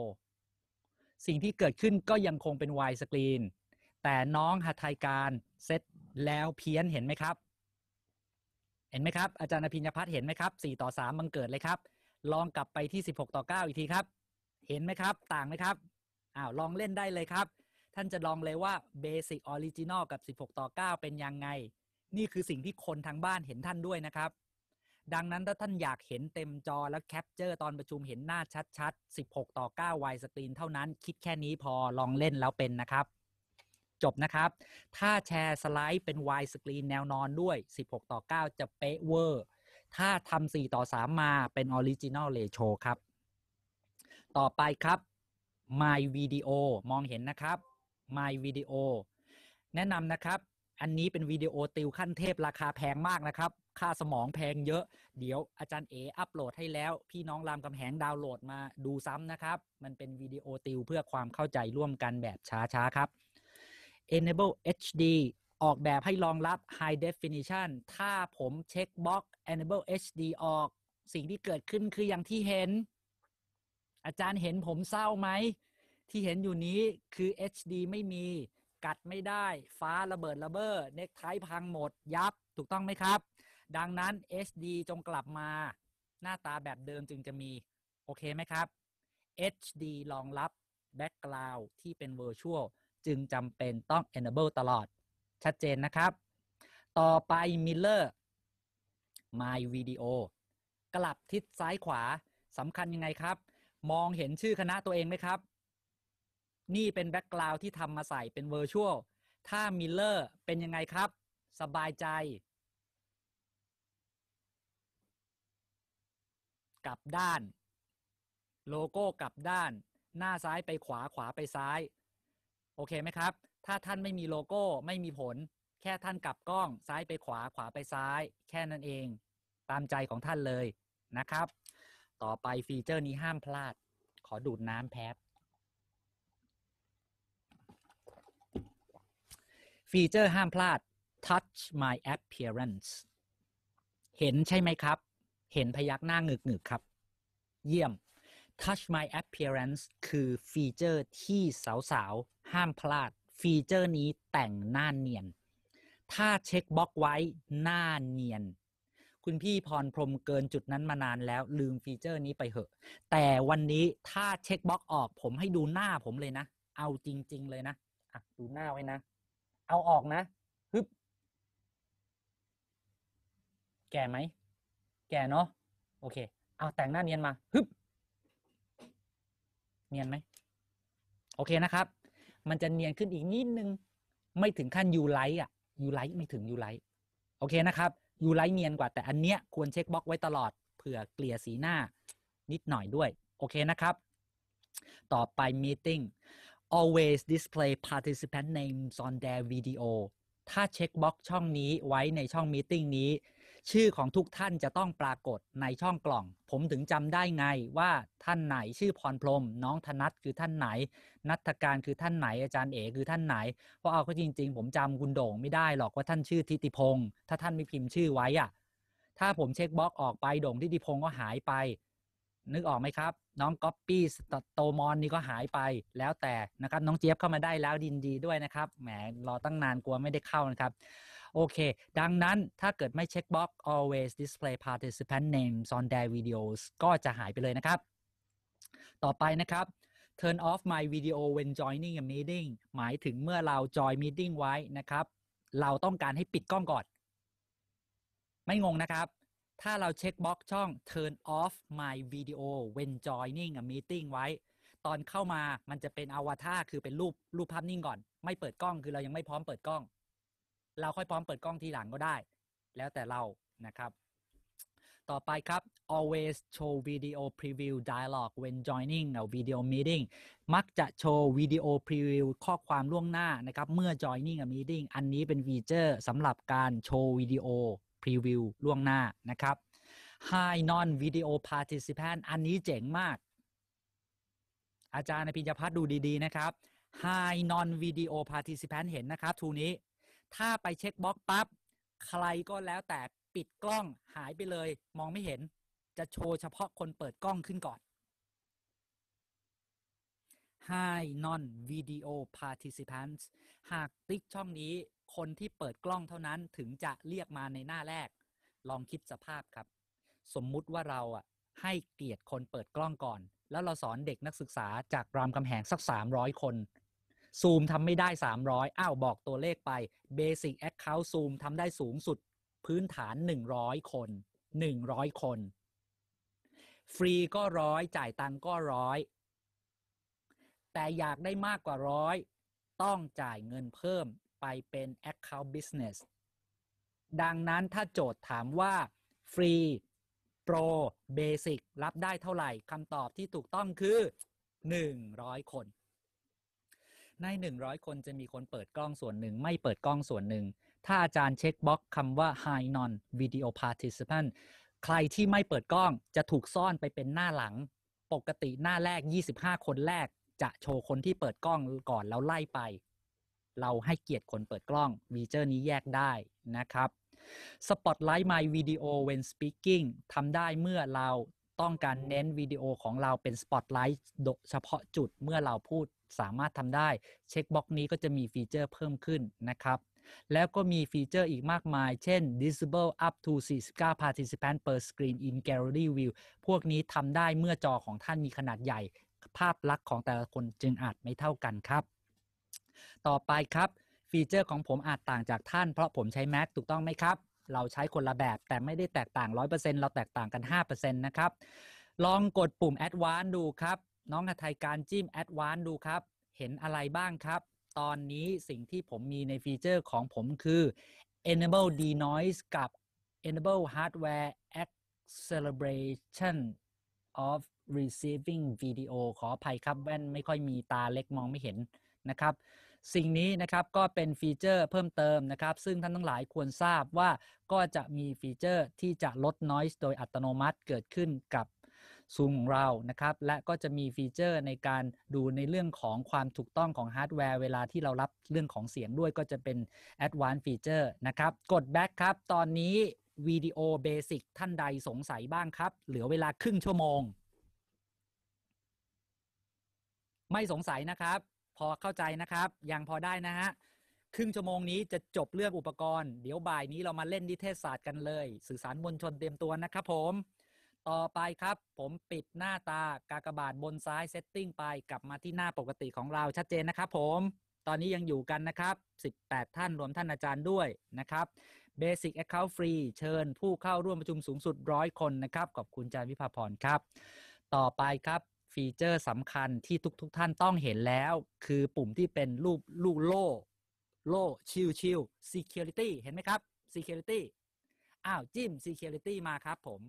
สิ่งที่เกิดขึ้นก็ยังคงเป็น wide screen แต่น้องหัตถยการเซตแล้วเพี้ยนเห็นไหมครับ เห็นไหมครับ อาจารย์อภิญญพัฒน์เห็นไหมครับ 4 ต่อ 3 มันเกิดเลยครับ ลองกลับไปที่ 16 ต่อ 9 อีกทีครับ เห็นไหมครับต่างไหมครับอ้าวลองเล่นได้เลยครับท่านจะลองเลยว่าเบสิกออริจินอลกับ 16ต่อ9เป็นยังไง นี่คือสิ่งที่คนทางบ้านเห็นท่านด้วยนะครับ ดังนั้นถ้าท่านอยากเห็นเต็มจอและแคปเจอร์ตอนประชุมเห็นหน้าชัดๆ 16ต่อ9ไวสกรีนเท่านั้นคิดแค่นี้พอลองเล่นแล้วเป็นนะครับ จบนะครับ ถ้าแชร์สไลด์เป็นไวสกรีนแนวนอนด้วย 16ต่อ9จะเป๊ะเวอร์ ถ้าทำ4ต่อ3มาเป็นออริจินอลเลโชครับ ต่อไปครับ My Video มองเห็นนะครับ My Video แนะนำนะครับอันนี้เป็นวิดีโอติวขั้นเทพราคาแพงมากนะครับ ค่าสมองแพงเยอะ เดี๋ยวอาจารย์เออัปโหลดให้แล้ว พี่น้องรามกำแหงดาวน์โหลดมาดูซ้ำนะครับ มันเป็นวิดีโอติวเพื่อความเข้าใจร่วมกันแบบช้าๆครับ Enable HD ออกแบบให้รองรับ High Definition ถ้าผมเช็คบล็อก Enable HD ออกสิ่งที่เกิดขึ้นคืออย่างที่เห็น อาจารย์เห็นผมเศร้าไหมที่เห็นอยู่นี้คือ HD ไม่มีกัดไม่ได้ ฟ้าระเบิดระเบ้อเน็กไทพังหมดยับถูกต้องไหมครับ ดังนั้น HD จงกลับมาหน้าตาแบบเดิมจึงจะมี โอเคไหมครับ HD รองรับ Background ที่เป็น Virtual จึงจำเป็นต้อง Enable ตลอด ชัดเจนนะครับ ต่อไป Miller My Video กลับทิศซ้ายขวาสำคัญยังไงครับ มองเห็นชื่อคณะตัวเองไหมครับนี่เป็นแบ็กกราวด์ที่ทำมาใส่เป็นเวอร์ชวลถ้ามิลเลอร์เป็นยังไงครับ สบายใจ กลับด้าน โลโก้ กลับด้าน หน้าซ้ายไปขวาขวาไปซ้าย โอเคไหมครับ ถ้าท่านไม่มีโลโก้ไม่มีผลแค่ท่านกลับกล้องซ้ายไปขวาขวาไปซ้าย แค่นั้นเองตามใจของท่านเลยนะครับ ต่อไปฟีเจอร์นี้ห้ามพลาด ขอดูดน้ำแพ๊บฟีเจอร์ห้ามพลาด touch my appearance เห็นใช่ไหมครับ เห็นพยักหน้าหงึกหงึกครับ เยี่ยม touch my appearance คือฟีเจอร์ที่สาวๆห้ามพลาด ฟีเจอร์นี้แต่งหน้าเนียน ถ้าเช็คบล็อกไว้หน้าเนียน คุณพี่พรพรมเกินจุดนั้นมานานแล้วลืมฟีเจอร์นี้ไปเหอะ แต่วันนี้ถ้าเช็คบล็อกออกผมให้ดูหน้าผมเลยนะ เอาจริงๆ เลยนะอะดูหน้าไว้นะเอาออกนะฮึบแก่ไหมแก่เนาะโอเค เอาแต่งหน้าเนียนมาฮึบเนียนไหมโอเคนะครับ มันจะเนียนขึ้นอีกนิดนึงไม่ถึงขั้นยูไลท์อ่ะยูไลท์ไม่ถึงยูไลท์โอเคนะครับยูไลท์เนียนกว่าแต่อันเนี้ยควรเช็คบล็อกไว้ตลอดเผื่อเกลี่ยสีหน้านิดหน่อยด้วย โอเคนะครับ ต่อไปมีติ้ง always display participant names on their video ถ้าเช็คบ็อกช่องนี้ไว้ในช่องมีติ้งนี้ ชื่อของทุกท่านจะต้องปรากฏในช่องกล่อง ผมถึงจำได้ไงว่าท่านไหนชื่อพรพรม น้องธนัทคือท่านไหน นัทการคือท่านไหนอาจารย์เอกคือท่านไหน เพราะเอาก็จริงๆผมจำคุณโด่งไม่ได้หรอกว่าท่านชื่อทิติพงศ์ถ้าท่านไม่พิมพ์ชื่อไว้อะถ้าผมเช็คบล็อกออกไปโด่งทิติพงศ์ก็หายไป นึกออกไหมครับน้องก๊อปปี้สตโตมอนนี่ก็หายไปแล้วแต่นะครับ น้องเจี๊ยบเข้ามาได้แล้วดินดีด้วยนะครับ แหมรอตั้งนานกลัวไม่ได้เข้านะครับ โอเค ดังนั้นถ้าเกิดไม่เช็คบล็อก always display participant names on their videos ก็จะหายไปเลยนะครับ ต่อไปนะครับ turn off my video when joining a meeting หมายถึงเมื่อเรา join meeting ไว้นะครับ เราต้องการให้ปิดกล้องก่อน ไม่งงนะครับถ้าเราเช็คบล็อกช่อง turn off my video when joining a meeting ไว้ ตอนเข้ามามันจะเป็นอวตารคือเป็นรูปรูปภาพนิ่งก่อน ไม่เปิดกล้อง คือเรายังไม่พร้อมเปิดกล้อง เราค่อยพร้อมเปิดกล้องทีหลังก็ได้ แล้วแต่เรานะครับ ต่อไปครับ always show video preview dialog when joining a video meeting มักจะโชว์วิดีโอพรีวิวข้อความล่วงหน้านะครับ เมื่อ joining a meeting อันนี้เป็นฟีเจอร์สำหรับการโชว์วิดีโอพรีวิวล่วงหน้านะครับ High Non Video Participant อันนี้เจ๋งมาก อาจารย์ในพิญญพัฒน์ดูดี ๆ นะครับ High Non Video Participant เห็นนะครับทูนี้ ถ้าไปเช็คบล็อกปับ๊บ ใครก็แล้วแต่ปิดกล้องหายไปเลย มองไม่เห็น จะโชว์เฉพาะคนเปิดกล้องขึ้นก่อน High Non Video Participants หากติ๊กช่องนี้คนที่เปิดกล้องเท่านั้นถึงจะเรียกมาในหน้าแรก ลองคิดสภาพครับ สมมุติว่าเราอ่ะให้เกียรติคนเปิดกล้องก่อน แล้วเราสอนเด็กนักศึกษาจากรามคำแหงสัก 300 คน ซูมทำไม่ได้ 300 อ้าว บอกตัวเลขไป Basic Account ์ซูมทำได้สูงสุดพื้นฐาน 100 คน 100 คน ฟรีก็ร้อยจ่ายตังก็ร้อยแต่อยากได้มากกว่าร้อยต้องจ่ายเงินเพิ่มไปเป็น Account Business ดังนั้นถ้าโจทย์ถามว่าฟรีโปรเบสิกรับได้เท่าไหร่คำตอบที่ถูกต้องคือ 100 คน ใน 100 คนจะมีคนเปิดกล้องส่วนหนึ่งไม่เปิดกล้องส่วนหนึ่ง ถ้าอาจารย์เช็คบล็อกคำว่า High Non Video Participant ใครที่ไม่เปิดกล้องจะถูกซ่อนไปเป็นหน้าหลัง ปกติหน้าแรก 25 คนแรกจะโชว์คนที่เปิดกล้องก่อนแล้วไล่ไปเราให้เกียรติคนเปิดกล้องวีเจอร์นี้แยกได้นะครับ Spotlight My Video when speaking ทำได้เมื่อเราต้องการเน้นวิดีโอของเราเป็น Spotlight เฉพาะจุดเมื่อเราพูดสามารถทำได้ เช็คบ็อกนี้ก็จะมีฟีเจอร์เพิ่มขึ้นนะครับ แล้วก็มีฟีเจอร์อีกมากมาย เช่น disable up to 49 participant per screen in gallery view พวกนี้ทำได้เมื่อจอของท่านมีขนาดใหญ่ ภาพลักษณ์ของแต่ละคนจึงอาจไม่เท่ากันครับต่อไปครับฟีเจอร์ของผมอาจต่างจากท่าน เพราะผมใช้ Mac ถูกต้องไหมครับ เราใช้คนละแบบแต่ไม่ได้แตกต่าง 100%เราแตกต่างกัน 5%นะครับ ลองกดปุ่ม Advanced ดูครับ น้องหัไทยการจิ้ม Advanced ดูครับ เห็นอะไรบ้างครับ ตอนนี้สิ่งที่ผมมีในฟีเจอร์ของผมคือ Enable Denoise กับ Enable Hardware Acceleration of receiving video ขออภัยครับแว่นไม่ค่อยมีตาเล็กมองไม่เห็นนะครับสิ่งนี้นะครับก็เป็นฟีเจอร์เพิ่มเติมนะครับ ซึ่งท่านทั้งหลายควรทราบว่าก็จะมีฟีเจอร์ที่จะลด Noise โดยอัตโนมัติเกิดขึ้นกับซูมของเรานะครับ และก็จะมีฟีเจอร์ในการดูในเรื่องของความถูกต้องของฮาร์ดแวร์ เวลาที่เรารับเรื่องของเสียงด้วยก็จะเป็น a d v a n c e ์ฟีเจอร์นะครับ กด Back ครับตอนนี้วิดีโอเบสิกท่านใดสงสัยบ้างครับเหลือเวลาครึ่งชั่วโมง ไม่สงสัยนะครับพอเข้าใจนะครับ ยังพอได้นะฮะครึ่งชั่วโมงนี้จะจบเรื่องอุปกรณ์เดี๋ยวบ่ายนี้เรามาเล่นนิเทศศาสตร์กันเลย สื่อสารมวลชนเตรียมตัวนะครับผม ต่อไปครับผมปิดหน้าตากากบาทบนซ้ายเซตติ้งไป กลับมาที่หน้าปกติของเราชัดเจนนะครับผม ตอนนี้ยังอยู่กันนะครับ 18 ท่านรวมท่านอาจารย์ด้วยนะครับ Basic Account Free เชิญ ผู้เข้าร่วมประชุมสูงสุดร้อยคนนะครับขอบคุณอาจารย์วิภาพรครับ ต่อไปครับฟีเจอร์สำคัญที่ทุกุกท่านต้องเห็นแล้วคือปุ่มที่เป็นรูปลูกโล่โล่ชิวชิว security เห็นไหมครับ security อ้าว จิ้ม security มาครับผม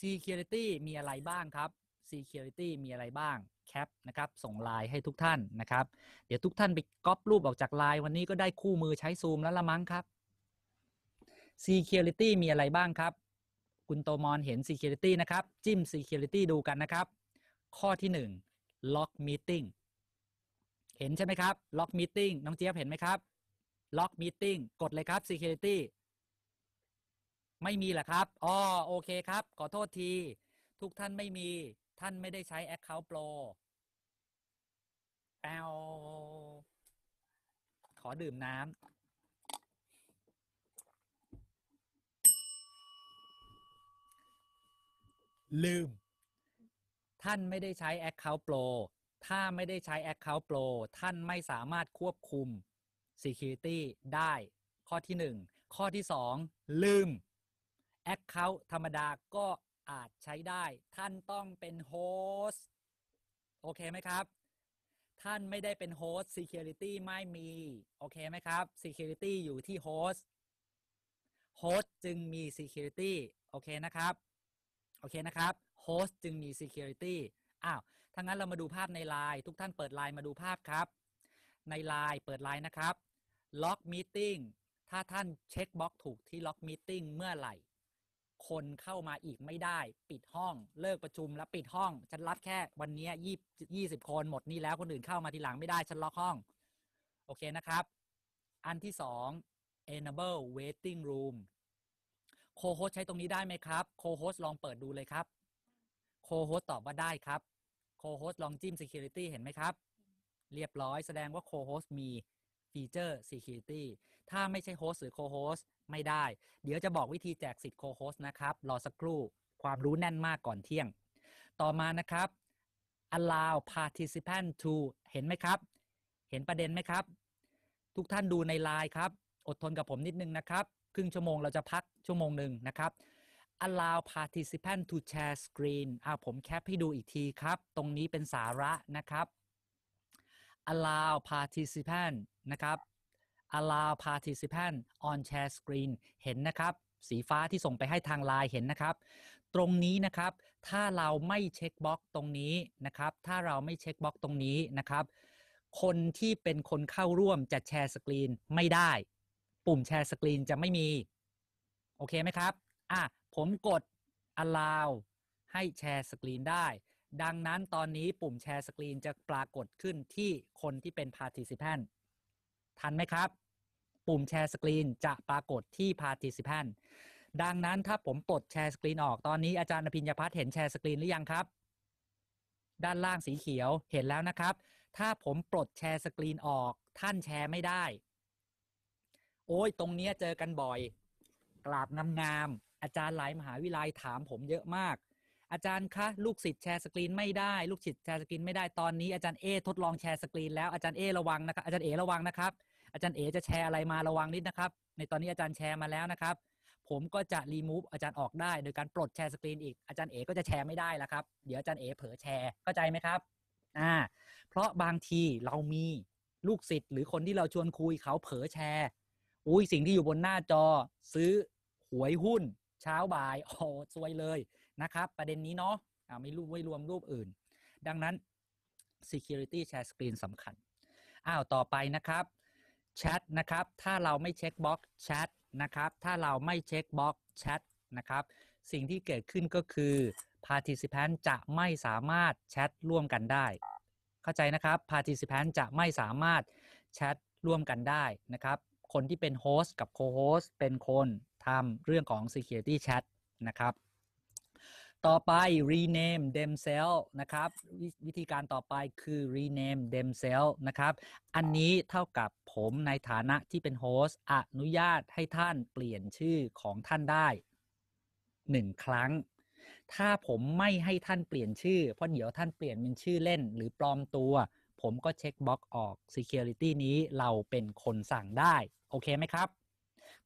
security มีอะไรบ้างครับ security มีอะไรบ้างแคปนะครับส่งไลน์ให้ทุกท่านนะครับเดี๋ยวทุกท่านไปก๊อปรูปออกจากไลน์วันนี้ก็ได้คู่มือใช้ซูมแล้วละมั้งครับ security มีอะไรบ้างครับคุณโตมอนเห็น Security นะครับ จิ้ม Security ดูกันนะครับ ข้อที่ 1 Lock Meeting เห็นใช่ไหมครับ Lock Meeting น้องเจี๊ยบเห็นไหมครับ Lock Meeting กดเลยครับ Security ไม่มีหรอครับอ๋อโอเคครับขอโทษที ทุกท่านไม่มีท่านไม่ได้ใช้ Account Pro แอลขอดื่มน้ำลืม ท่านไม่ได้ใช้ Account Pro ถ้าไม่ได้ใช้ Account Pro ท่านไม่สามารถควบคุม Security ได้ ข้อที่ 1 ข้อที่ 2 ลืม Account ธรรมดาก็อาจใช้ได้ ท่านต้องเป็นโฮสต์โอเคไหมครับ ท่านไม่ได้เป็นโฮสต์ Security ไม่มี โอเคไหมครับ Security อยู่ที่โฮสต์โฮสต์จึงมี Security โอเคนะครับโอเคนะครับโฮสต์จึงมี security อ้าวถ้างั้นเรามาดูภาพใน Line ทุกท่านเปิด Line มาดูภาพครับใน Line เปิด Line นะครับ l o k meeting ถ้าท่านเช็คบล็อกถูกที่ l o k meeting เมื่อไหร่ คนเข้ามาอีกไม่ได้ ปิดห้องเลิกประชุมแล้วปิดห้องฉันรับแค่วันนี้ยี่ยี่สิบคนหมดนี่แล้วคนอื่นเข้ามาทีหลังไม่ได้ฉันล็อกห้องโอเคนะครับ อันที่สอง enable waiting room โคโฮสใช้ตรงนี้ได้ไหมครับ โคโฮสลองเปิดดูเลยครับ โคโฮสตอบว่าได้ครับ โคโฮสลองจิ้ม Security เห็นไหมครับ เรียบร้อยแสดงว่าโคโฮสมีฟีเจอร์ Security ถ้าไม่ใช่โฮสหรือโคโฮสไม่ได้ เดี๋ยวจะบอกวิธีแจกสิทธิ์โคโฮสนะครับรอสักครู่ความรู้แน่นมากก่อนเที่ยง ต่อมานะครับ allow participant to เห็นไหมครับ เห็นประเด็นไหมครับ ทุกท่านดูในไลน์ครับ อดทนกับผมนิดนึงนะครับครึ่งชั่วโมงเราจะพักชั่วโมงหนึ่งนะครับ allow participant to share screen อ่าผมแคปให้ดูอีกทีครับ ตรงนี้เป็นสาระนะครับ allow participant นะครับ allow participant on share screen เห็น นะครับสีฟ้าที่ส่งไปให้ทางไลน์เห็นนะครับ ตรงนี้นะครับถ้าเราไม่เช็คบล็อกตรงนี้นะครับ ถ้าเราไม่เช็คบล็อกตรงนี้นะครับ คนที่เป็นคนเข้าร่วมจะแชร์สกรีนไม่ได้ปุ่มแชร์สกรีนจะไม่มีโอเคไหมครับอ่ะผมกด allow ให้แชร์สกรีนได้ ดังนั้นตอนนี้ปุ่มแชร์สกรีนจะปรากฏขึ้นที่คนที่เป็น participant ทันไหมครับ ปุ่มแชร์สกรีนจะปรากฏที่ participant ดังนั้นถ้าผมปลดแชร์สกรีนออกตอนนี้อาจารย์อภิญญาพัฒน์เห็นแชร์สกรีนหรือยังครับด้านล่างสีเขียวเห็นแล้วนะครับ ถ้าผมปลดแชร์สกรีนออกท่านแชร์ไม่ได้โอ้ย ตรงเนี้ยเจอกันบ่อย กราบงามๆอาจารย์หลายมหาวิทยาลัยถามผมเยอะมาก อาจารย์คะ ลูกศิษย์แชร์สกรีนไม่ได้ ลูกศิษย์แชร์สกรีนไม่ได้ ตอนนี้อาจารย์เอทดลองแชร์สกรีนแล้ว อาจารย์เอระวังนะครับ อาจารย์เอระวังนะครับอาจารย์เอจะแชร์อะไรมาระวังนิดนะครับ ในตอนนี้อาจารย์แชร์มาแล้วนะครับ ผมก็จะรีมูฟอาจารย์ออกได้ โดยการปลดแชร์สกรีนอีก อาจารย์เอก็จะแชร์ไม่ได้แล้วครับ เดี๋ยวอาจารย์เอเผลอแชร์เข้าใจไหมครับ อ่า เพราะบางทีเรามีลูกศิษย์หรือคนที่เราชวนคุยเขาเผลอแชร์อุ้ยสิ่งที่อยู่บนหน้าจอซื้อหวยหุ้น เช้าบ่ายโอ้สวยเลยนะครับ ประเด็นนี้เนาะไม่รูปไม่รวมรูปอื่น ดังนั้น security share screen สำคัญอ้าวต่อไปนะครับแชทนะครับ ถ้าเราไม่เช็คบล็อกแชทนะครับ ถ้าเราไม่เช็คบล็อกแชทนะครับ สิ่งที่เกิดขึ้นก็คือ participant จะไม่สามารถแชทร่วมกันได้ เข้าใจนะครับ participant จะไม่สามารถแชทร่วมกันได้นะครับคนที่เป็นโฮสต์กับโคโฮสต์เป็นคนทำเรื่องของ Security Chat นะครับ ต่อไป rename themselves นะครับววิธีการต่อไปคือ rename themselves นะครับ อันนี้เท่ากับผมในฐานะที่เป็นโฮสต์อนุญาตให้ท่านเปลี่ยนชื่อของท่านได้ 1 ครั้ง ถ้าผมไม่ให้ท่านเปลี่ยนชื่อเพราะเดี๋ยวท่านเปลี่ยนเป็นชื่อเล่น หรือปลอมตัว ผมก็เช็คบล็อกออก Security นี้เราเป็นคนสั่งได้โอเคไหมครับ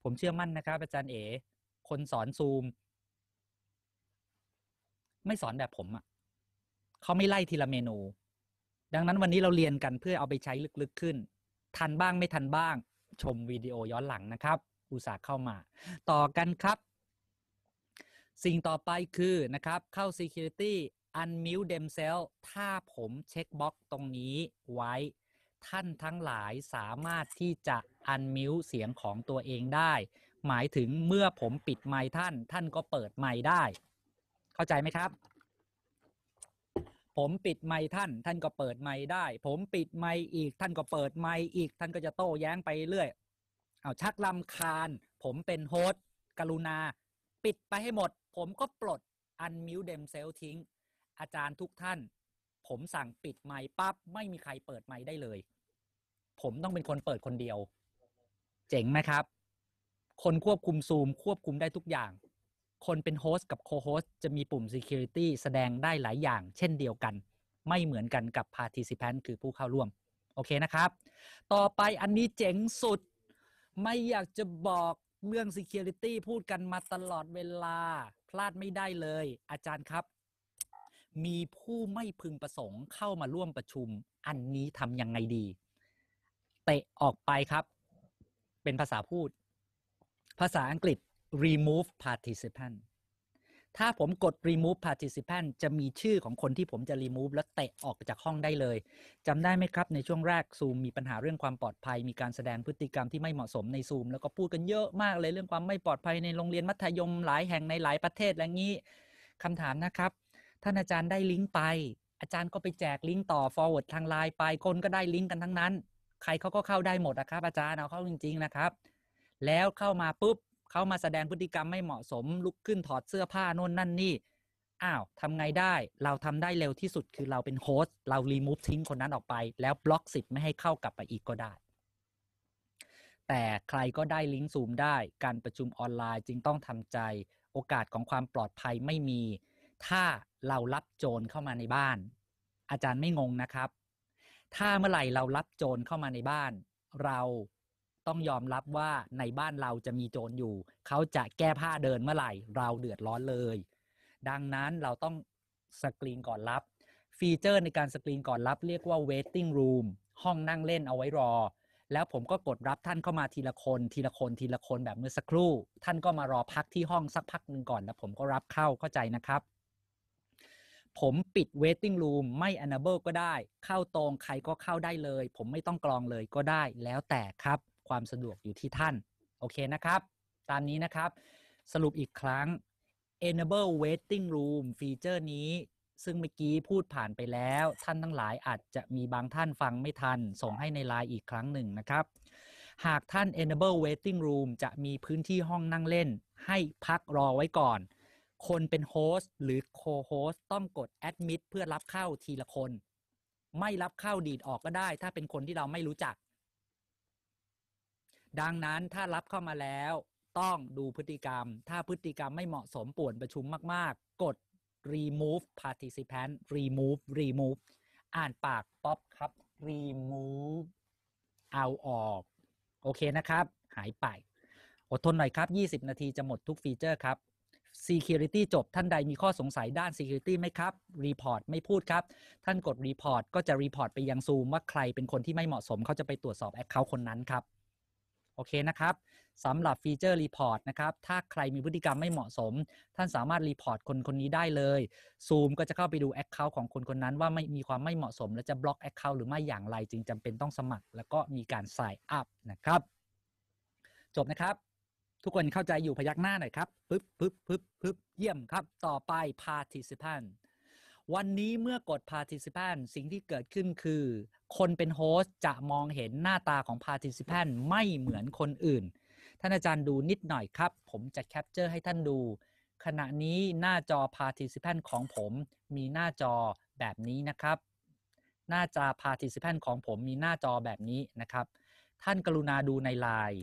ผมเชื่อมั่นนะครับ อาจารย์เอ๋ คนสอนซูมไม่สอนแบบผมอะ่ะเขาไม่ไล่ทีละเมนู ดังนั้นวันนี้เราเรียนกันเพื่อเอาไปใช้ลึกๆขึ้น ทันบ้างไม่ทันบ้าง ชมวิดีโอย้อนหลังนะครับ อุตส่าห์เข้ามา ต่อกันครับ สิ่งต่อไปคือนะครับ เข้า Security Unmute Themselves ถ้าผมเช็คบล็อกตรงนี้ไว้ ท่านทั้งหลายสามารถที่จะอันมิวเสียงของตัวเองได้ หมายถึงเมื่อผมปิดไมค์ท่าน ท่านก็เปิดไมค์ได้ เข้าใจไหมครับ ผมปิดไมค์ท่าน ท่านก็เปิดไมค์ได้ ผมปิดไมค์อีกท่านก็เปิดไมค์อีกท่านก็จะโต้แย้งไปเรื่อยเอาชักลำคาญ ผมเป็นโฮสต์กรุณา ปิดไปให้หมด ผมก็ปลดอันมิวเดมเซลทิ้ง อาจารย์ทุกท่าน ผมสั่งปิดไมค์ปั๊บไม่มีใครเปิดไมค์ได้เลย ผมต้องเป็นคนเปิดคนเดียวเจ๋งไหมครับ คนควบคุมซูม ควบคุมได้ทุกอย่าง คนเป็นโฮสต์กับโคโฮสต์จะมีปุ่ม Security แสดงได้หลายอย่างเช่นเดียวกัน ไม่เหมือนกันกับ Participant คือผู้เข้าร่วม โอเคนะครับ ต่อไปอันนี้เจ๋งสุดไม่อยากจะบอกเรื่อง Security พูดกันมาตลอดเวลาพลาดไม่ได้เลย อาจารย์ครับ มีผู้ไม่พึงประสงค์เข้ามาร่วมประชุมอันนี้ทำยังไงดีเตะออกไปครับเป็นภาษาพูด ภาษาอังกฤษ remove participant ถ้าผมกด remove participant จะมีชื่อของคนที่ผมจะ remove แล้วเตะออกจากห้องได้เลยจำได้ไหมครับในช่วงแรก Zoom มีปัญหาเรื่องความปลอดภัย มีการแสดงพฤติกรรมที่ไม่เหมาะสมใน Zoom แล้วก็พูดกันเยอะมากเลยเรื่องความไม่ปลอดภัยในโรงเรียนมัธยมหลายแห่งในหลายประเทศและงี้คำถามนะครับท่านอาจารย์ได้ลิงก์ไป อาจารย์ก็ไปแจกลิงก์ต่อ forward ทางไลน์ไป คนก็ได้ลิงก์กันทั้งนั้นใครเขาก็เข้าได้หมดนะครับ อาจารย์เอาเข้าจริงๆนะครับ แล้วเข้ามาปุ๊บ เขามาแสดงพฤติกรรมไม่เหมาะสมลุกขึ้นถอดเสื้อผ้าโน่นนั่นนี่ อ้าวทำไงได้เราทำได้เร็วที่สุดคือเราเป็นโฮสต์เรารีมูฟทิ้งคนนั้นออกไป แล้วบล็อกสิทธิ์ไม่ให้เข้ากลับไปอีกก็ได้ แต่ใครก็ได้ลิงก์ซูมได้การประชุมออนไลน์จึงต้องทำใจโอกาสของความปลอดภัยไม่มี ถ้าเรารับโจรเข้ามาในบ้าน อาจารย์ไม่งงนะครับถ้าเมื่อไหร่เรารับโจรเข้ามาในบ้านเราต้องยอมรับว่าในบ้านเราจะมีโจรอยู่เขาจะแก้ผ้าเดินเมื่อไหร่เราเดือดร้อนเลย ดังนั้นเราต้องสกรีนก่อนรับฟีเจอร์ในการสกรีนก่อนรับเรียกว่า waiting room ห้องนั่งเล่นเอาไว้รอ แล้วผมก็กดรับท่านเข้ามาทีละคน ทีละคนทีละคนแบบเมื่อสักครู่ ท่านก็มารอพักที่ห้องสักพักหนึ่งก่อนแล้วผมก็รับเข้าเข้าใจนะครับผมปิดเวทติ้งรูมไม่ enable ก็ได้ เข้าตรงใครก็เข้าได้เลย ผมไม่ต้องกรองเลยก็ได้แล้วแต่ครับความสะดวกอยู่ที่ท่าน โอเคนะครับ ตามนี้นะครับ สรุปอีกครั้ง enable waiting room ฟีเจอร์นี้ ซึ่งเมื่อกี้พูดผ่านไปแล้ว ท่านทั้งหลายอาจจะมีบางท่านฟังไม่ทัน ส่งให้ในไลน์อีกครั้งหนึ่งนะครับ หากท่าน enable waiting room จะมีพื้นที่ห้องนั่งเล่น ให้พักรอไว้ก่อนคนเป็นโฮสต์หรือโคโฮสต์ต้องกดแอดมิดเพื่อรับเข้าทีละคน ไม่รับเข้าดีดออกก็ได้ ถ้าเป็นคนที่เราไม่รู้จัก ดังนั้นถ้ารับเข้ามาแล้วต้องดูพฤติกรรม ถ้าพฤติกรรมไม่เหมาะสมป่วนประชุมมากๆ กด remove participant remove remove อ่านปาก ป๊อปครับ remove เอาออก โอเคนะครับ หายไปอดทนหน่อยครับ 20 นาทีจะหมดทุกฟีเจอร์ครับ Security จบท่านใดมีข้อสงสัยด้าน Security ไหมครับ Report ไม่พูดครับ ท่านกด Report ก็จะ Report ไปยังซูมว่าใครเป็นคนที่ไม่เหมาะสมเขาจะไปตรวจสอบ Account คนนั้นครับ โอเคนะครับสำหรับฟีเจอร์รีพอร์ตนะครับ ถ้าใครมีพฤติกรรมไม่เหมาะสม ท่านสามารถรีพอร์ตคนคนนี้ได้เลยซูมก็จะเข้าไปดู Account ของคนคนนั้นว่าไม่มีความไม่เหมาะสม และจะบล็อก Account หรือไม่อย่างไรจึงจำเป็นต้องสมัคร แล้วก็มีการใส่อัพนะครับ จบนะครับทุกคนเข้าใจอยู่พยักหน้าหน่อยครับ ปึ๊บปึ๊บปึ๊บปึ๊บเยี่ยมครับ ต่อไป participant วันนี้เมื่อกด participant สิ่งที่เกิดขึ้นคือ คนเป็นโฮสจะมองเห็นหน้าตาของ participant ไม่เหมือนคนอื่น ท่านอาจารย์ดูนิดหน่อยครับ ผมจะแคปเจอร์ให้ท่านดู ขณะนี้หน้าจอ participant ของผมมีหน้าจอแบบนี้นะครับ หน้าจอ participant ของผมมีหน้าจอแบบนี้นะครับ ท่านกรุณาดูในไลน์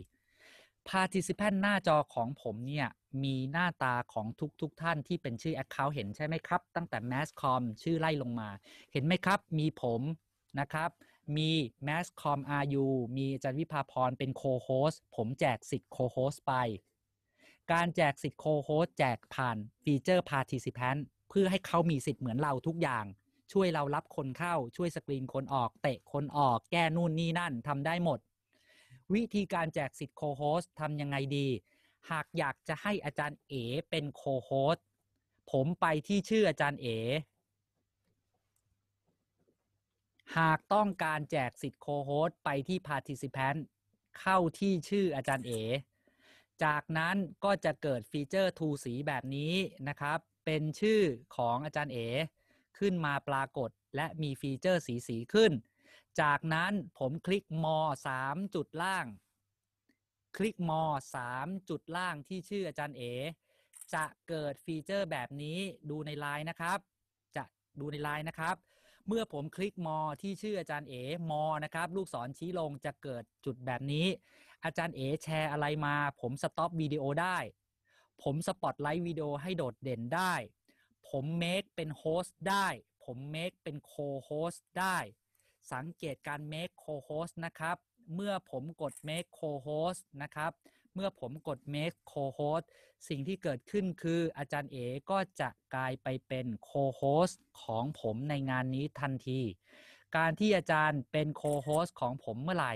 participant หน้าจอของผมเนี่ย มีหน้าตาของทุกๆทท่านที่เป็นชื่อ Account เห็นใช่ไหมครับ ตั้งแต่ Masscom ชื่อไล่ลงมา เห็นไหมครับ มีผมนะครับ มี Masscom RU มีอาจารย์วิภาพรเป็นโคโฮสผมแจกสิทธิ์โคโฮสไป การแจกสิทธิ์โคโฮสแจกผ่านฟีเจอร์ Participant เพื่อให้เขามีสิทธิ์เหมือนเราทุกอย่าง ช่วยเรารับคนเข้าช่วยสกรีนคนออกเตะคนออกแก้นู่นนี่นั่นทำได้หมดวิธีการแจกสิทธิ์โคโฮสทำยังไงดี หากอยากจะให้อาจารย์เอเป็นโคโฮสผมไปที่ชื่ออาจารย์เอหากต้องการแจกสิทธิ์โคโฮสไปที่ participant เข้าที่ชื่ออาจารย์เอจากนั้นก็จะเกิดฟีเจอร์ทูสีแบบนี้นะครับ เป็นชื่อของอาจารย์เอขึ้นมาปรากฏและมีฟีเจอร์สีสีขึ้นจากนั้นผมคลิกมอสามจุดล่าง คลิกมอสามจุดล่างที่ชื่ออาจารย์เอ จะเกิดฟีเจอร์แบบนี้ดูในไลน์นะครับ จะดูในไลน์นะครับ เมื่อผมคลิกมอที่ชื่ออาจารย์เอ มอ นะครับ ลูกศรชี้ลงจะเกิดจุดแบบนี้ อาจารย์เอแชร์อะไรมา ผมสต็อปวิดีโอได้ ผมสปอตไลท์วิดีโอให้โดดเด่นได้ ผมเมคเป็นโฮสต์ได้ ผมเมคเป็นโคโฮสต์ได้สังเกตการ make co-host นะครับ เมื่อผมกด make co-host นะครับ เมื่อผมกด make co-host สิ่งที่เกิดขึ้นคืออาจารย์เอก็จะกลายไปเป็น co-host ของผมในงานนี้ทันที การที่อาจารย์เป็น co-host ของผมเมื่อไหร่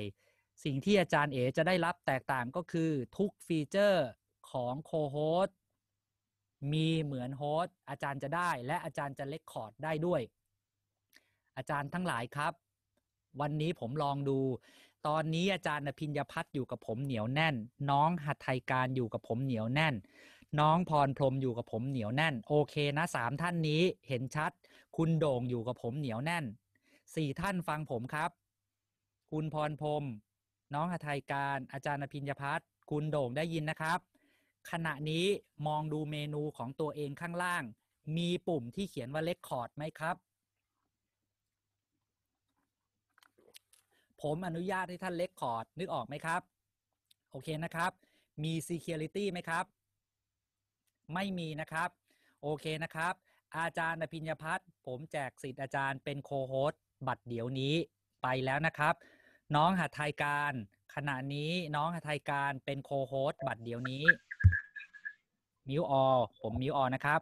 สิ่งที่อาจารย์เอจะได้รับแตกต่างก็คือทุกฟีเจอร์ของ co-host มีเหมือนโฮสต์อาจารย์จะได้และอาจารย์จะเลกคอร์ดได้ด้วย อาจารย์ทั้งหลายครับวันนี้ผมลองดู ตอนนี้อาจารย์พิญญพัฒน์อยู่กับผมเหนียวแน่น น้องหัตไทยการอยู่กับผมเหนียวแน่น น้องพรพรมอยู่กับผมเหนียวแน่น โอเคนะสามท่านนี้เห็นชัดคุณโด่งอยู่กับผมเหนียวแน่นสี่ท่านฟังผมครับคุณพรพรมน้องหัตไทยการ อาจารย์พิญญพัฒน์คุณโด่งได้ยินนะครับ ขณะนี้มองดูเมนูของตัวเองข้างล่าง มีปุ่มที่เขียนว่าเลคคอร์ดไหมครับผม อนุญาตให้ท่านเล็กคอร์ดนึก ออกไหมครับ โอเคนะครับ มี Security ไหมครับ ไม่มีนะครับ โอเคนะครับ อาจารย์อภิญญพัฒน์ผมแจกสิทธิ์อาจารย์เป็นโคโฮสบัตรเดี๋ยวนี้ไปแล้วนะครับ น้องหัตไทยการขณะนี้น้องหัตไทยการเป็นโคโฮสบัตรเดี๋ยวนี้ มิวออผมมิวออนะครับ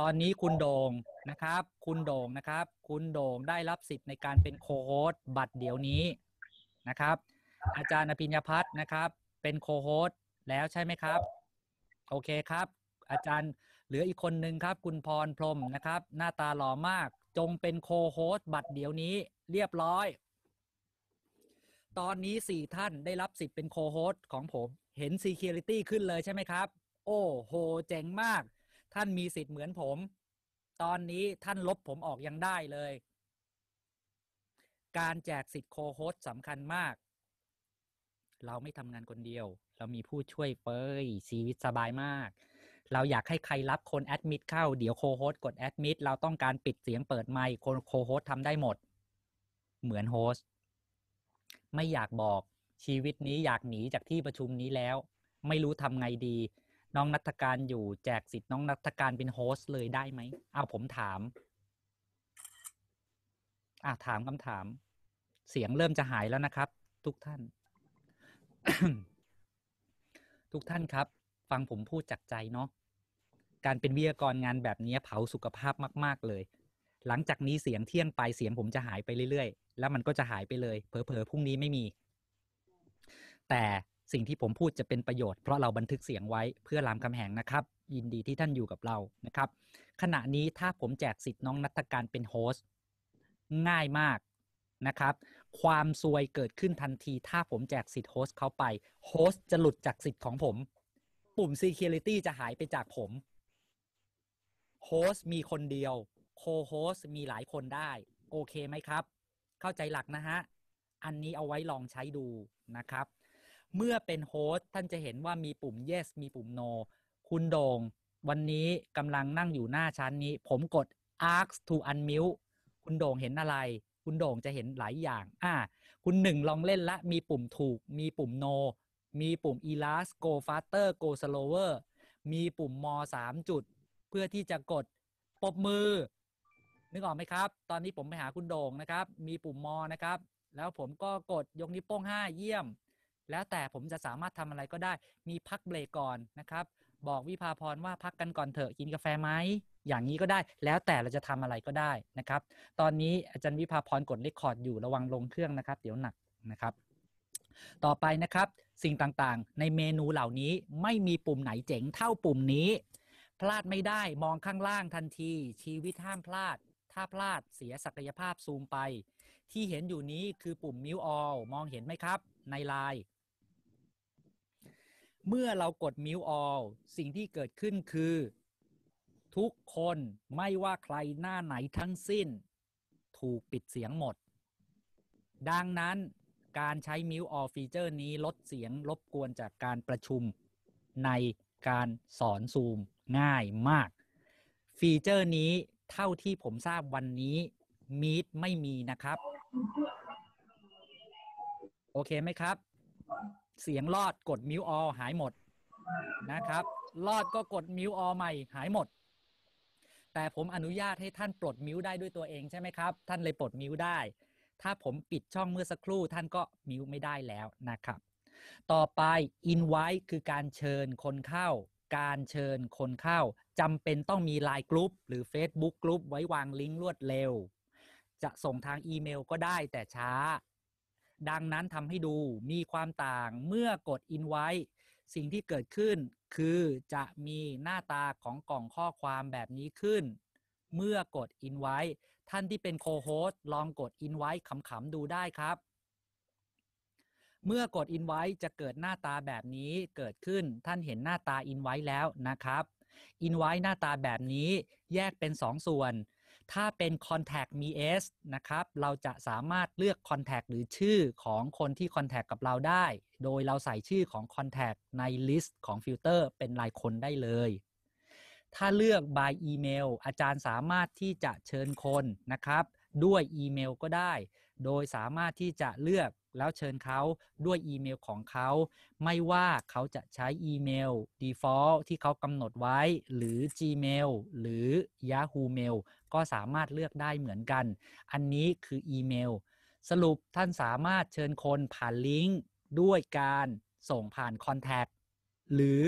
ตอนนี้คุณโด่งนะครับ คุณโด่งนะครับ คุณโด่งได้รับสิทธิ์ในการเป็นโคโฮสบัตรเดี๋ยวนี้นะครับ อาจารย์อภิญญพัฒน์นะครับเป็นโคโฮสแล้วใช่ไหมครับโอเคครับ อาจารย์เหลืออีกคนนึงครับคุณพรพรมนะครับ หน้าตาหล่อมากจงเป็นโคโฮสบัตรเดี๋ยวนี้เรียบร้อย ตอนนี้สี่ท่านได้รับสิทธิ์เป็นโคโฮสของผม เห็น Security ขึ้นเลยใช่ไหมครับ โอ้โหเจ๋งมากท่านมีสิทธิ์เหมือนผม ตอนนี้ท่านลบผมออกยังได้เลย การแจกสิทธิ์โคโฮสสำคัญมาก เราไม่ทำงานคนเดียว เรามีผู้ช่วยเปยชีวิตสบายมาก เราอยากให้ใครรับคนแอดมิดเข้า เดี๋ยวโคโฮสกดแอดมิด เราต้องการปิดเสียงเปิดไมค์ คนโคโฮสทำได้หมด เหมือนโฮสไม่อยากบอก ชีวิตนี้อยากหนีจากที่ประชุมนี้แล้ว ไม่รู้ทำไงดีน้องนัฐการอยู่แจกสิทธิ์น้องนัฐการเป็นโฮสเลยได้ไหม เอาผมถามอ่าถามคำถาม เสียงเริ่มจะหายแล้วนะครับ ทุกท่าน ทุกท่านครับ ฟังผมพูดจากใจเนาะ การเป็นวิทยากรงานแบบนี้เผาสุขภาพมาก ๆเลย หลังจากนี้เสียงเที่ยงไปเสียงผมจะหายไปเรื่อยๆ แล้วมันก็จะหายไปเลยเผลอๆพรุ่งนี้ไม่มี แต่สิ่งที่ผมพูดจะเป็นประโยชน์ เพราะเราบันทึกเสียงไว้เพื่อรามคำแหงนะครับ ยินดีที่ท่านอยู่กับเรานะครับ ขณะนี้ถ้าผมแจกสิทธิ์น้องนัตการเป็นโฮสง่ายมากนะครับ ความซวยเกิดขึ้นทันทีถ้าผมแจกสิทธิ์โฮสเขาไปโฮสจะหลุดจากสิทธิ์ของผม ปุ่ม Security จะหายไปจากผมโฮสมีคนเดียวโคโฮสมีหลายคนได้โอเคไหมครับ เข้าใจหลักนะฮะอันนี้เอาไว้ลองใช้ดูนะครับเมื่อเป็นโฮสท่านจะเห็นว่ามีปุ่ม yes มีปุ่ม no คุณโดง่งวันนี้กำลังนั่งอยู่หน้าชั้นนี้ผมกด ask to unmute คุณโด่งเห็นอะไร คุณโด่งจะเห็นหลายอย่าง อ่า คุณหนึ่งลองเล่นละมีปุ่มถูก มีปุ่ม no มีปุ่ม elas go faster go slower มีปุ่มมมจุด เพื่อที่จะกดปบมือ นึกออกไหมครับ ตอนนี้ผมไปหาคุณโด่งนะครับ มีปุ่มมนะครับ แล้วผมก็กดยกนิ้วโป้งหาเยี่ยมแล้วแต่ผมจะสามารถทำอะไรก็ได้ มีพักเบรกก่อนนะครับ บอกวิภาพรว่าพักกันก่อนเถอะกินกาแฟไหมอย่างนี้ก็ได้ แล้วแต่เราจะทำอะไรก็ได้นะครับ ตอนนี้อาจารย์วิภาพรกดเลคคอร์ดอยู่ระวังลงเครื่องนะครับ เดี๋ยวหนักนะครับ ต่อไปนะครับ สิ่งต่างๆ ในเมนูเหล่านี้ไม่มีปุ่มไหนเจ๋ง เท่าปุ่มนี้ พลาดไม่ได้มองข้างล่างทันที ชีวิตห้ามพลาดถ้าพลาด เสียศักยภาพซูมไป ที่เห็นอยู่นี้คือปุ่มมิวออลมองเห็นไหมครับ ในไลน์เมื่อเรากดมิวออลสิ่งที่เกิดขึ้นคือ ทุกคนไม่ว่าใครหน้าไหนทั้งสิ้น ถูกปิดเสียงหมด ดังนั้นการใช้มิวออลฟีเจอร์นี้ลดเสียงรบกวนจากการประชุมในการสอนซูมง่ายมาก ฟีเจอร์นี้เท่าที่ผมทราบวันนี้มีดไม่มีนะครับ โอเคไหมครับเสียงลอดกดมิวออหายหมดนะครับ ลอดก็กดมิวออใหม่หายหมด แต่ผมอนุญาตให้ท่านปลดมิวได้ด้วยตัวเองใช่ไหมครับ ท่านเลยปลดมิวได้ ถ้าผมปิดช่องเมื่อสักครู่ท่านก็มิวไม่ได้แล้วนะครับ ต่อไป invite คือการเชิญคนเข้า การเชิญคนเข้าจำเป็นต้องมี Line กลุ่มหรือ Facebook กลุ่มไว้วางลิงก์รวดเร็ว จะส่งทางอีเมลก็ได้แต่ช้าดังนั้นทำให้ดูมีความต่างเมื่อกดอินไว้สิ่งที่เกิดขึ้น คือจะมีหน้าตาของกล่องข้อความแบบนี้ขึ้น เมื่อกดอินไว้ท่านที่เป็นโคโฮสลองกดอินไว้ขำๆดูได้ครับ เมื่อกดอินไว้จะเกิดหน้าตาแบบนี้เกิดขึ้นท่านเห็นหน้าตาอินไว้แล้วนะครับอินไว้หน้าตาแบบนี้แยกเป็น 2สส่วนถ้าเป็น Contact มี S นะครับ เราจะสามารถเลือก Contact หรือชื่อของคนที่ Contact กับเราได้ โดยเราใส่ชื่อของ Contact ใน List ของฟิลเตอร์เป็นรายคนได้เลย ถ้าเลือก by email อาจารย์สามารถที่จะเชิญคนนะครับ ด้วยอีเมลก็ได้ โดยสามารถที่จะเลือกแล้วเชิญเขาด้วยอีเมลของเขา ไม่ว่าเขาจะใช้อีเมล default ที่เขากำหนดไว้ หรือ Gmail หรือ Yahoo Mail ก็สามารถเลือกได้เหมือนกัน อันนี้คืออีเมล สรุปท่านสามารถเชิญคนผ่านลิงก์ด้วยการส่งผ่านคอนแทคหรือ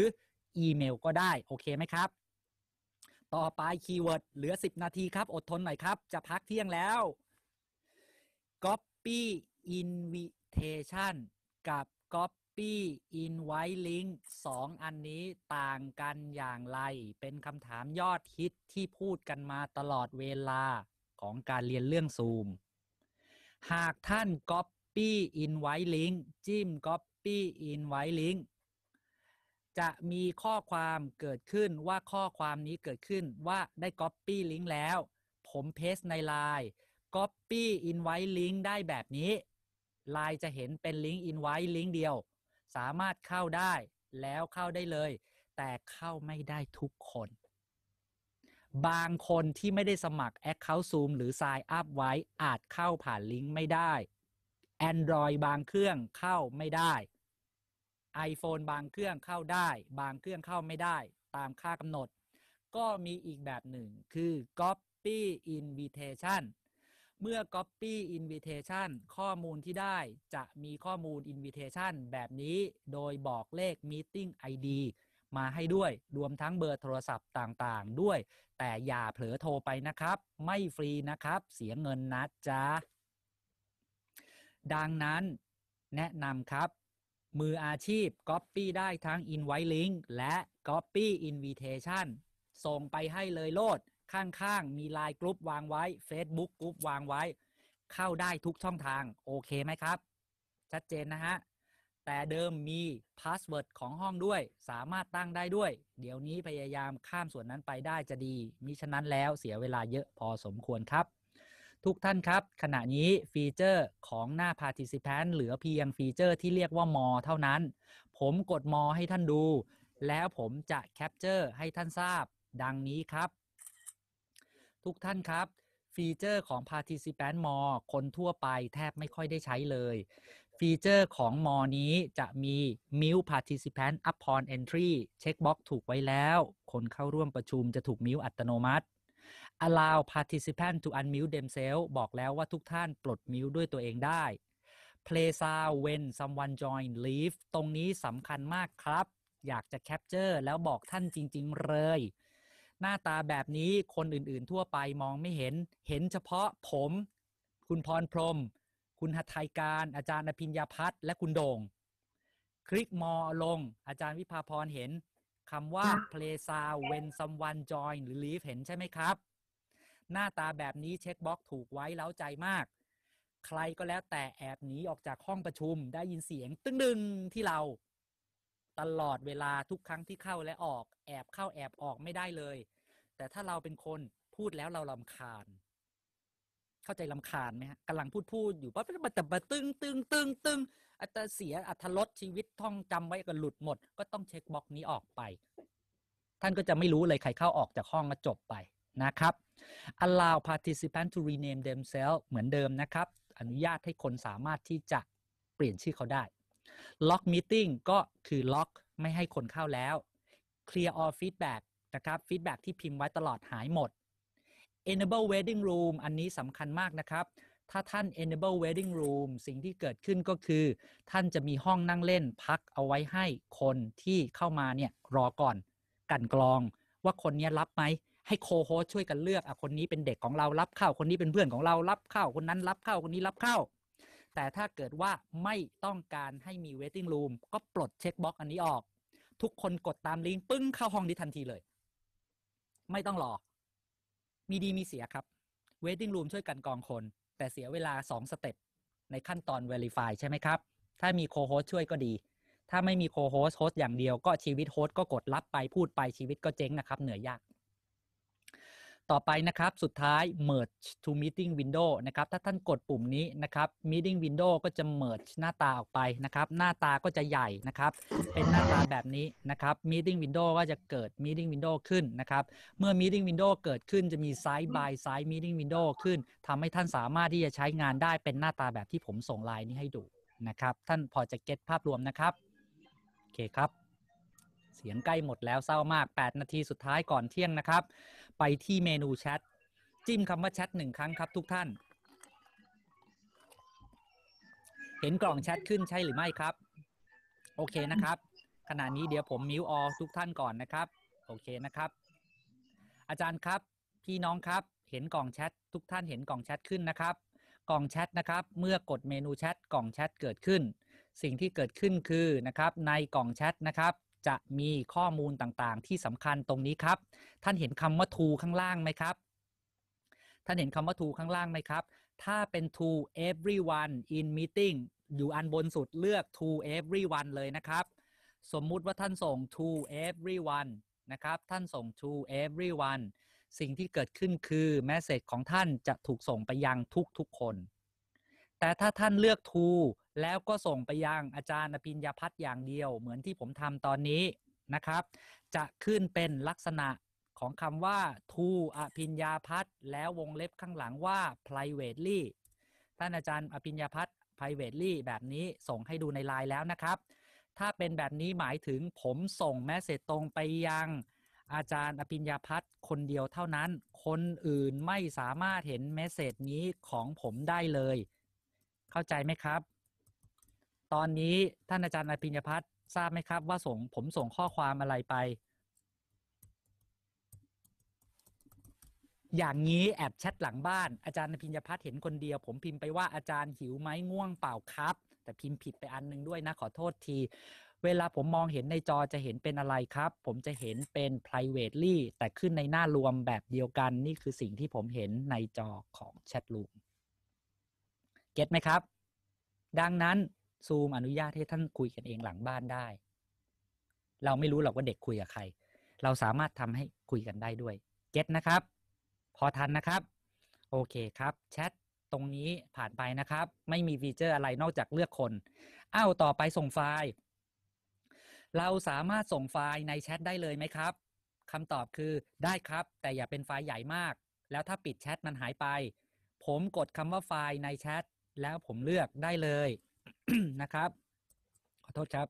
อีเมลก็ได้ โอเคไหมครับ ต่อไปคีย์เวิร์ดเหลือ 10 นาทีครับอดทนหน่อยครับ จะพักเที่ยงแล้ว Copy Invitation กับ Copy Copy Invite Link 2 อันนี้ต่างกันอย่างไรเป็นคำถามยอดฮิตที่พูดกันมาตลอดเวลาของการเรียนเรื่องซูมหากท่าน Copy Invite Link จิ้ม Copy Invite Link จะมีข้อความเกิดขึ้นว่าข้อความนี้เกิดขึ้นว่าได้ Copy Link แล้ว ผมเพสใน Line Copy Invite Link ได้แบบนี้ไลน์จะเห็นเป็นลิงก์ินไว t ์ลิงก์เดียวสามารถเข้าได้แล้วเข้าได้เลยแต่เข้าไม่ได้ทุกคน บางคนที่ไม่ได้สมัคร Account Zoom หรือ Sign Up ไว้อาจเข้าผ่านลิงก์ไม่ได้ Android บางเครื่องเข้าไม่ได้ iPhone บางเครื่องเข้าได้ บางเครื่องเข้าไม่ได้ ตามค่ากำหนด ก็มีอีกแบบหนึ่งคือ Copy Invitation เมื่อ Copy Invitation ข้อมูลที่ได้จะมีข้อมูล Invitation แบบนี้โดยบอกเลข Meeting ID มาให้ด้วยรวมทั้งเบอร์โทรศัพท์ต่างๆ ด้วย แต่อย่าเผลอโทรไปนะครับ ไม่ฟรีนะครับเสียเงินนะจ๊ะดังนั้นแนะนำครับ มืออาชีพ Copy ได้ทั้ง Invite Link และ Copy Invitation ส่งไปให้เลยโลดข้าง ๆ มีไลน์กลุ่มวางไว้ Facebook กลุ่มวางไว้ เข้าได้ทุกช่องทาง โอเค ไหมครับ ชัดเจนนะฮะ แต่เดิมมี พาสเวิร์ด ของห้องด้วย สามารถตั้งได้ด้วย เดี๋ยวนี้พยายามข้ามส่วนนั้นไปได้จะดี มิฉะนั้นแล้วเสียเวลาเยอะพอสมควรครับ ทุกท่านครับ ขณะนี้ฟีเจอร์ของหน้า participant เหลือเพียงฟีเจอร์ ที่เรียกว่ามอเท่านั้น ผมกดมอให้ท่านดู แล้วผมจะแคปเจอร์ให้ท่านทราบ ดังนี้ครับทุกท่านครับ ฟีเจอร์ของ participant more คนทั่วไปแทบไม่ค่อยได้ใช้เลย ฟีเจอร์ของมอนี้จะมี mute participant upon entry เช็คบ็อกถูกไว้แล้ว คนเข้าร่วมประชุมจะถูกมิวอัตโนมัติ allow participant to unmute themselves บอกแล้วว่าทุกท่านปลดมิวด้วยตัวเองได้ play sound when someone join leave ตรงนี้สำคัญมากครับ อยากจะแคปเจอร์ แล้วบอกท่านจริงๆ เลยหน้าตาแบบนี้คนอื่นๆ ทั่วไปมองไม่เห็น เห็นเฉพาะผม คุณพรพรม คุณหัตไทยการ อาจารย์อภิญญาพัฒและคุณโดง่งคลิกมอลง อาจารย์วิภาพรเห็นคำว่า play sound when someone join หรือ leave เห็นใช่ไหมครับ หน้าตาแบบนี้เช็คบล็อกถูกไว้แล้วใจมาก ใครก็แล้วแต่แอบหนีออกจากห้องประชุมได้ยินเสียงตึ้งดึงที่เราตลอดเวลาทุกครั้งที่เข้าและออกแอบเข้าแอบออกไม่ได้เลย แต่ถ้าเราเป็นคนพูดแล้วเราลำคาญ เข้าใจลำคาญไหมฮะกำลังพูดพูดอยู่ปั๊บมันแต่มาตึง ตึงตึงตึงอัตเสียอัตลดชีวิตท่องจำไว้ก็หลุดหมด ก็ต้องเช็คบล็อกนี้ออกไป ท่านก็จะไม่รู้เลยใครเข้าออกจากห้องก็จบไปนะครับ allow participant to rename themselves เหมือนเดิมนะครับ อนุญาตให้คนสามารถที่จะเปลี่ยนชื่อเขาได้ล็อกมิ팅ก็คือล็อกไม่ให้คนเข้าแล้ว Clear all feedback นะครับฟีดแบ็ที่พิมพ์ไว้ตลอดหายหมด Enable w e d d i n g Room อันนี้สำคัญมากนะครับ ถ้าท่าน Enable w e d d i n g Room สิ่งที่เกิดขึ้นก็คือท่านจะมีห้องนั่งเล่นพักเอาไว้ให้คนที่เข้ามาเนี่ยรอก่อนกันกรองว่าคนนี้รับไหมให้โคโฮช่วยกันเลือกอ่ะคนนี้เป็นเด็กของเรารับเข้าคนนี้เป็นเพื่อนของเรารับเข้าคนนั้นรับเข้าคนนี้รับเข้าแต่ถ้าเกิดว่าไม่ต้องการให้มีเวท ting r รูม ก็ปลดเช็คบ็อกอันนี้ออก ทุกคนกดตามลิงก์ปึ้งเข้าห้องนี้ทันทีเลย ไม่ต้องรอ มีดีมีเสียครับ เวท ting r รูมช่วยกันกองคน แต่เสียเวลา2สเต็ปในขั้นตอน Verify ใช่ไหมครับ ถ้ามีโคโฮสช่วยก็ดี ถ้าไม่มีโคโฮสโฮสอย่างเดียวก็ชีวิตโฮสก็กดรับไปพูดไปชีวิตก็เจ๊งนะครับเหนื่อยยากต่อไปนะครับ สุดท้าย merge to meeting window นะครับ ถ้าท่านกดปุ่มนี้นะครับ meeting window ก็จะ merge หน้าตาออกไปนะครับ หน้าตาก็จะใหญ่นะครับ เป็นหน้าตาแบบนี้นะครับ meeting window ก็จะเกิด meeting window ขึ้นนะครับ เมื่อ meeting window เกิดขึ้นจะมี side by side meeting window ขึ้น ทำให้ท่านสามารถที่จะใช้งานได้เป็นหน้าตาแบบที่ผมส่งไลน์นี้ให้ดูนะครับ ท่านพอจะเก็ตภาพรวมนะครับ โอเคครับ เสียงใกล้หมดแล้วเศร้ามาก 8 นาทีสุดท้ายก่อนเที่ยงนะครับไปที่เมนูแชทจิ้มคำว่าแชทหนึ่งครั้งครับ ทุกท่านเห็นกล่องแชทขึ้นใช่หรือไม่ครับ โอเคนะครับ ขณะนี้เดี๋ยวผมมิวออทุกท่านก่อนนะครับโอเคนะครับ อาจารย์ครับพี่น้องครับเห็นกล่องแชททุกท่านเห็นกล่องแชทขึ้นนะครับกล่องแชทนะครับ เมื่อกดเมนูแชทกล่องแชทเกิดขึ้น สิ่งที่เกิดขึ้นคือนะครับในกล่องแชทนะครับจะมีข้อมูลต่างๆที่สำคัญตรงนี้ครับ ท่านเห็นคำว่า t ูข้างล่างไหมครับ ท่านเห็นคำว่า t ูข้างล่างไหมครับ ถ้าเป็น to everyone in meeting อยู่อันบนสุดเลือก to everyone เลยนะครับ สมมุติว่าท่านส่ง to everyone นะครับ ท่านส่ง to everyone สิ่งที่เกิดขึ้นคือแมสเซจของท่านจะถูกส่งไปยังทุก ๆ คน แต่ถ้าท่านเลือก to แล้วก็ส่งไปยังอาจารย์อภิญญาพัฒน์อย่างเดียว เหมือนที่ผมทำตอนนี้นะครับ จะขึ้นเป็นลักษณะของคำว่าทูอภิญญาพัฒน์แล้ววงเล็บข้างหลังว่า privately ท่านอาจารย์อภิญญาพัฒน์ privately แบบนี้ส่งให้ดูในไลน์แล้วนะครับ ถ้าเป็นแบบนี้หมายถึงผมส่งแมสเซจตรงไปยังอาจารย์อภิญญาพัฒน์คนเดียวเท่านั้น คนอื่นไม่สามารถเห็นเมสเซจนี้ของผมได้เลย เข้าใจไหมครับตอนนี้ท่านอาจารย์อภิญญพัฒน์ทราบไหมครับว่าส่งผมส่งข้อความอะไรไป อย่างนี้แอบแชทหลังบ้าน อาจารย์อภิญญพัฒน์เห็นคนเดียวผมพิมพ์ไปว่าอาจารย์หิวไหมง่วงเปล่าครับ แต่พิมพ์ผิดไปอันนึงด้วยนะขอโทษที เวลาผมมองเห็นในจอจะเห็นเป็นอะไรครับ ผมจะเห็นเป็น privately แต่ขึ้นในหน้ารวมแบบเดียวกันนี่คือสิ่งที่ผมเห็นในจอของแชทลูมเก็ตไหมครับ ดังนั้นซูมอนุญาตให้ท่านคุยกันเองหลังบ้านได้ เราไม่รู้หรอกว่าเด็กคุยกับใคร เราสามารถทำให้คุยกันได้ด้วย เก็ตนะครับ พอทันนะครับ โอเคครับ แชทตรงนี้ผ่านไปนะครับ ไม่มีฟีเจอร์อะไรนอกจากเลือกคนอ้าวต่อไปส่งไฟล์ เราสามารถส่งไฟล์ในแชทได้เลยไหมครับ คำตอบคือได้ครับ แต่อย่าเป็นไฟล์ใหญ่มาก แล้วถ้าปิดแชทมันหายไป ผมกดคำว่าไฟล์ในแชทแล้วผมเลือกได้เลยนะครับ ขอโทษครับ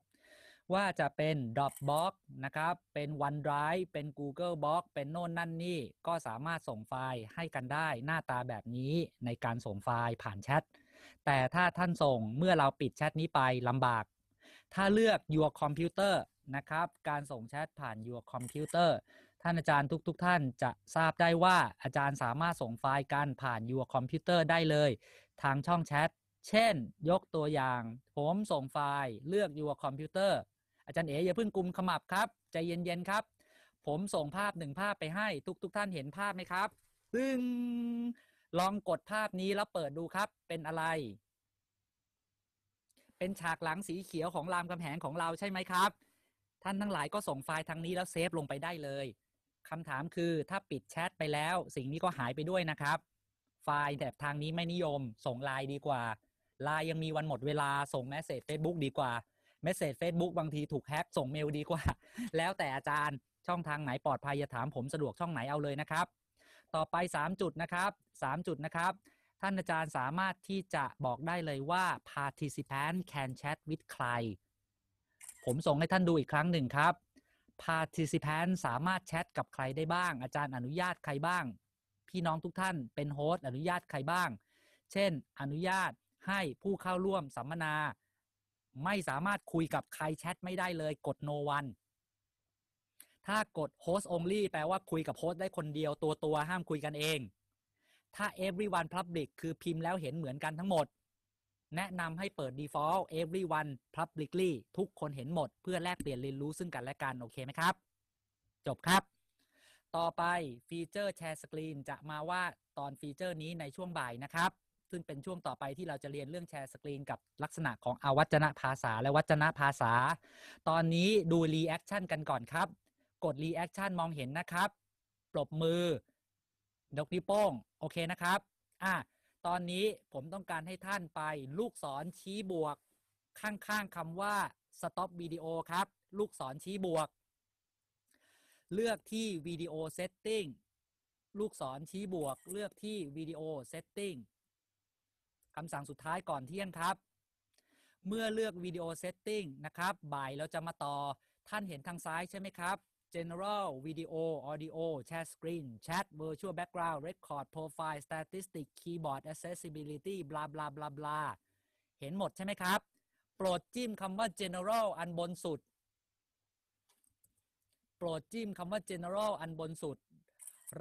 ว่าจะเป็น Dropbox นะครับเป็น OneDrive เป็น Google Box เป็นโน่นนั่นนี่ ก็สามารถส่งไฟล์ให้กันได้หน้าตาแบบนี้ในการส่งไฟล์ผ่านแชท แต่ถ้าท่านส่งเมื่อเราปิดแชทนี้ไปลำบาก ถ้าเลือก Your Computer นะครับ การส่งแชท ผ่าน Your Computer ท่านอาจารย์ทุกๆทท่านจะทราบได้ว่าอาจารย์สามารถส่งไฟล์กันผ่าน Your Computer ได้เลย ทางช่องแชทเช่น ยกตัวอย่าง ผมส่งไฟล์เลือก your computer อาจารย์เอ๋อย่าเพิ่งกลุ่มขมับครับ ใจเย็น ๆ ครับ ผมส่งภาพหนึ่งภาพไปให้ทุกทุกท่านเห็นภาพไหมครับซึ่งลองกดภาพนี้ แล้วเปิดดูครับ เป็นอะไร เป็นฉากหลังสีเขียวของรามคำแหงของเราใช่ไหมครับ ท่านทั้งหลายก็ส่งไฟล์ทางนี้แล้วเซฟลงไปได้เลยคำถามคือถ้าปิดแชทไปแล้วสิ่งนี้ก็หายไปด้วยนะครับ ไฟล์แบบทางนี้ไม่นิยม ส่งไลน์ดีกว่าลายยังมีวันหมดเวลาส่งเมสเซจเ a c e b o o k ดีกว่าเมสเซจ Facebook บางทีถูกแฮ็กส่งเมลดีกว่า แล้วแต่อาจารย์ช่องทางไหนปลอดภัยอย่าถามผมสะดวกช่องไหนเอาเลยนะครับ ต่อไป 3 จุดนะครับ 3 จุดนะครับ ท่านอาจารย์สามารถที่จะบอกได้เลยว่า participant can chat with ใคร ผมส่งให้ท่านดูอีกครั้งหนึ่งครับ participant สามารถแชทกับใครได้บ้าง อาจารย์อนุญาตใครบ้าง พี่น้องทุกท่านเป็นโฮสต์อนุญาตใครบ้าง เช่น อนุญาตให้ผู้เข้าร่วมสัมมนาไม่สามารถคุยกับใครแชทไม่ได้เลยกด no one ถ้ากด host only แปลว่าคุยกับโฮสต์ได้คนเดียวตัวตัวห้ามคุยกันเอง ถ้า everyone public คือพิมพ์แล้วเห็นเหมือนกันทั้งหมด แนะนำให้เปิด default everyone publicly ทุกคนเห็นหมดเพื่อแลกเปลี่ยนเรียนรู้ซึ่งกันและกัน โอเคไหมครับ จบครับ ต่อไปฟีเจอร์แชร์สกรีนจะมาว่าตอนฟีเจอร์นี้ในช่วงบ่ายนะครับซึ่งเป็นช่วงต่อไปที่เราจะเรียนเรื่องแชร์สกรีนกับลักษณะของอวัจนภาษา และวัจนภาษา ตอนนี้ดูรีแอคชั่นกันก่อนครับ กดรีแอคชั่นมองเห็นนะครับปรบมือดกนิ้วโป้ง โอเคนะครับอ่ะตอนนี้ผมต้องการให้ท่านไปลูกศรชี้บวก ข้างๆคำว่า stop วิดีโอครับ ลูกศรชี้บวก เลือกที่วิดีโอเซตติ้งลูกศรชี้บวก เลือกที่วิดีโอเซตติ้งคำสั่งสุดท้ายก่อนเที่ยงครับ เมื่อเลือกวิดีโอเซตติ้งนะครับบ่ายเราจะมาต่อ ท่านเห็นทางซ้ายใช่ไหมครับ General Video Audio Chat Screen Chat Virtual Background Record Profile Statistic Keyboard Accessibility บลาบลาบลาบลา เห็นหมดใช่ไหมครับ โปรดจิ้มคำว่า General อันบนสุด โปรดจิ้มคำว่า General อันบนสุด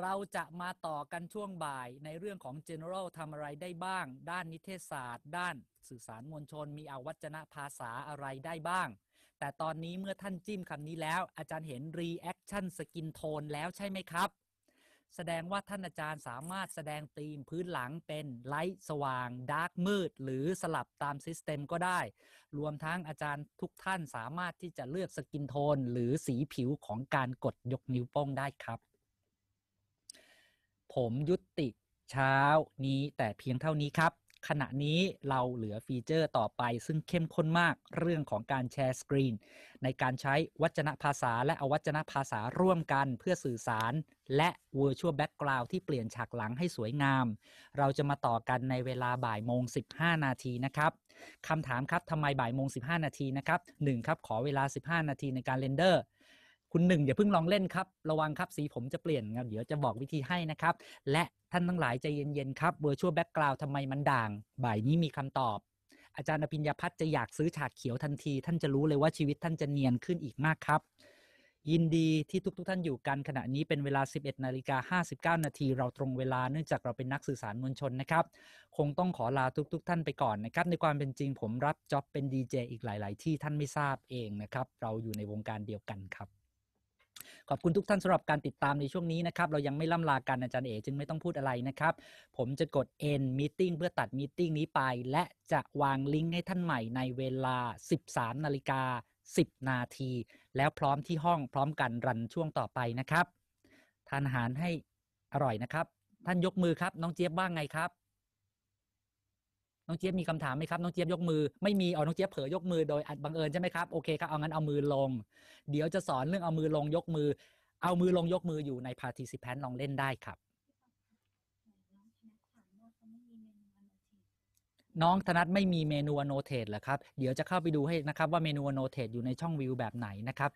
เราจะมาต่อกันช่วงบ่ายในเรื่องของ general ทำอะไรได้บ้าง ด้านนิเทศศาสตร์ ด้านสื่อสารมวลชนมีอวัจนภาษาอะไรได้บ้าง แต่ตอนนี้เมื่อท่านจิ้มคำนี้แล้ว อาจารย์เห็น reaction skin tone แล้วใช่ไหมครับ แสดงว่าท่านอาจารย์สามารถแสดงธีมพื้นหลังเป็นไลท์สว่างดาร์กมืด หรือสลับตามซิสเต็มก็ได้ รวมทั้งอาจารย์ทุกท่านสามารถที่จะเลือกสกินโทนหรือสีผิวของการกดยกนิ้วโป้งได้ครับผมยุติเช้านี้แต่เพียงเท่านี้ครับ ขณะนี้เราเหลือฟีเจอร์ต่อไปซึ่งเข้มข้นมากเรื่องของการแชร์สกรีนในการใช้วัจนภาษาและอวัจนภาษาร่วมกันเพื่อสื่อสารและ Virtual Background ที่เปลี่ยนฉากหลังให้สวยงาม เราจะมาต่อกันในเวลาบ่ายโมง 15 นาทีนะครับคำถามครับทำไมบ่ายโมง 15 นาทีนะครับ 1 ครับขอเวลา 15 นาทีในการเรนเดอร์คุณหนึ่งอย่าเพิ่งลองเล่นครับ ระวังครับ สีผมจะเปลี่ยนครับเดี๋ยวจะบอกวิธีให้นะครับ และท่านทั้งหลายใจเย็น ๆ ครับวอร์ชวลแบ็กกราวด์ทำไมมันด่าง บ่ายนี้มีคำตอบ อาจารย์อภิญญาพัฒน์จะอยากซื้อฉากเขียวทันที ท่านจะรู้เลยว่าชีวิตท่านจะเนียนขึ้นอีกมากครับ ยินดีที่ทุกๆทท่านอยู่กัน ขณะนี้เป็นเวลา 11นาฬิกา59นาทีเราตรงเวลาเนื่องจากเราเป็นนักสื่อสารมวลชนนะครับคงต้องขอลาทุกๆทท่านไปก่อนนะครับในความเป็นจริงผมรับจ็อบเป็นดีเจอีกหลาย ๆ ที่ท่านไม่ทราบเองนะครับเราอยู่ในวงการเดียวกันครับขอบคุณทุกท่านสำหรับการติดตามในช่วงนี้นะครับ เรายังไม่ล่ำลากันอาจารย์เอจึงไม่ต้องพูดอะไรนะครับ ผมจะกด end meeting เพื่อตัด meeting นี้ไป และจะวางลิงก์ให้ท่านใหม่ในเวลา 13 นาฬิกา 10 นาที แล้วพร้อมที่ห้องพร้อมกันรันช่วงต่อไปนะครับ ทานอาหารให้อร่อยนะครับ ท่านยกมือครับ น้องเจี๊ยบว่าไงครับน้องเจี๊ยบมีคำถามไหมครับน้องเจี๊ยบยกมือไม่มีเอาน้องเจี๊ยบเผลอยกมือโดยบังเอิญใช่ไหมครับโอเคครับเอางั้นเอามือลง เดี๋ยวจะสอนเรื่องเอามือลงยกมือ เอามือลงยกมืออยู่ใน participant ลองเล่นได้ครับ น้องธนัทไม่มีเมนูโนเทตเหรอครับ เดี๋ยวจะเข้าไปดูให้นะครับว่าเมนูโนเทตอยู่ในช่องวิวแบบไหนนะครับ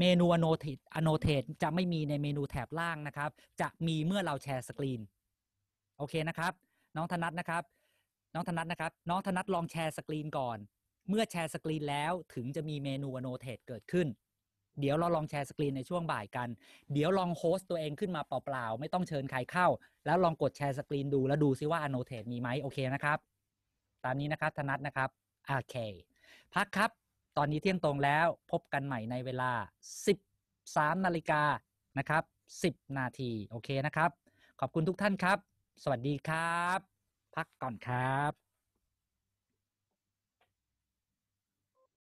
เมนูโนเทตโนเทตจะไม่มีในเมนูแถบล่างนะครับ จะมีเมื่อเราแชร์สกรีนโอเคนะครับ น้องธนัทนะครับน้องธนัทนะครับน้องธนัทลองแชร์สกรีนก่อน เมื่อแชร์สกรีนแล้วถึงจะมีเมนูโนเทตเกิดขึ้น เดี๋ยวเราลองแชร์สกรีนในช่วงบ่ายกันเดี๋ยวลองโฮสต์ตัวเองขึ้นมา เปล่าๆ ไม่ต้องเชิญใครเข้า แล้วลองกดแชร์สกรีนดูแล้วดูซิว่าอโนเทตมีไหมโอเคนะครับตามนี้นะครับ ธนัทนะครับ โอเค พักครับ ตอนนี้เที่ยงตรงแล้วพบกันใหม่ในเวลา13นาฬิกานะครับ10 นาทีโอเคนะครับ ขอบคุณทุกท่านครับ สวัสดีครับพักก่อนครับ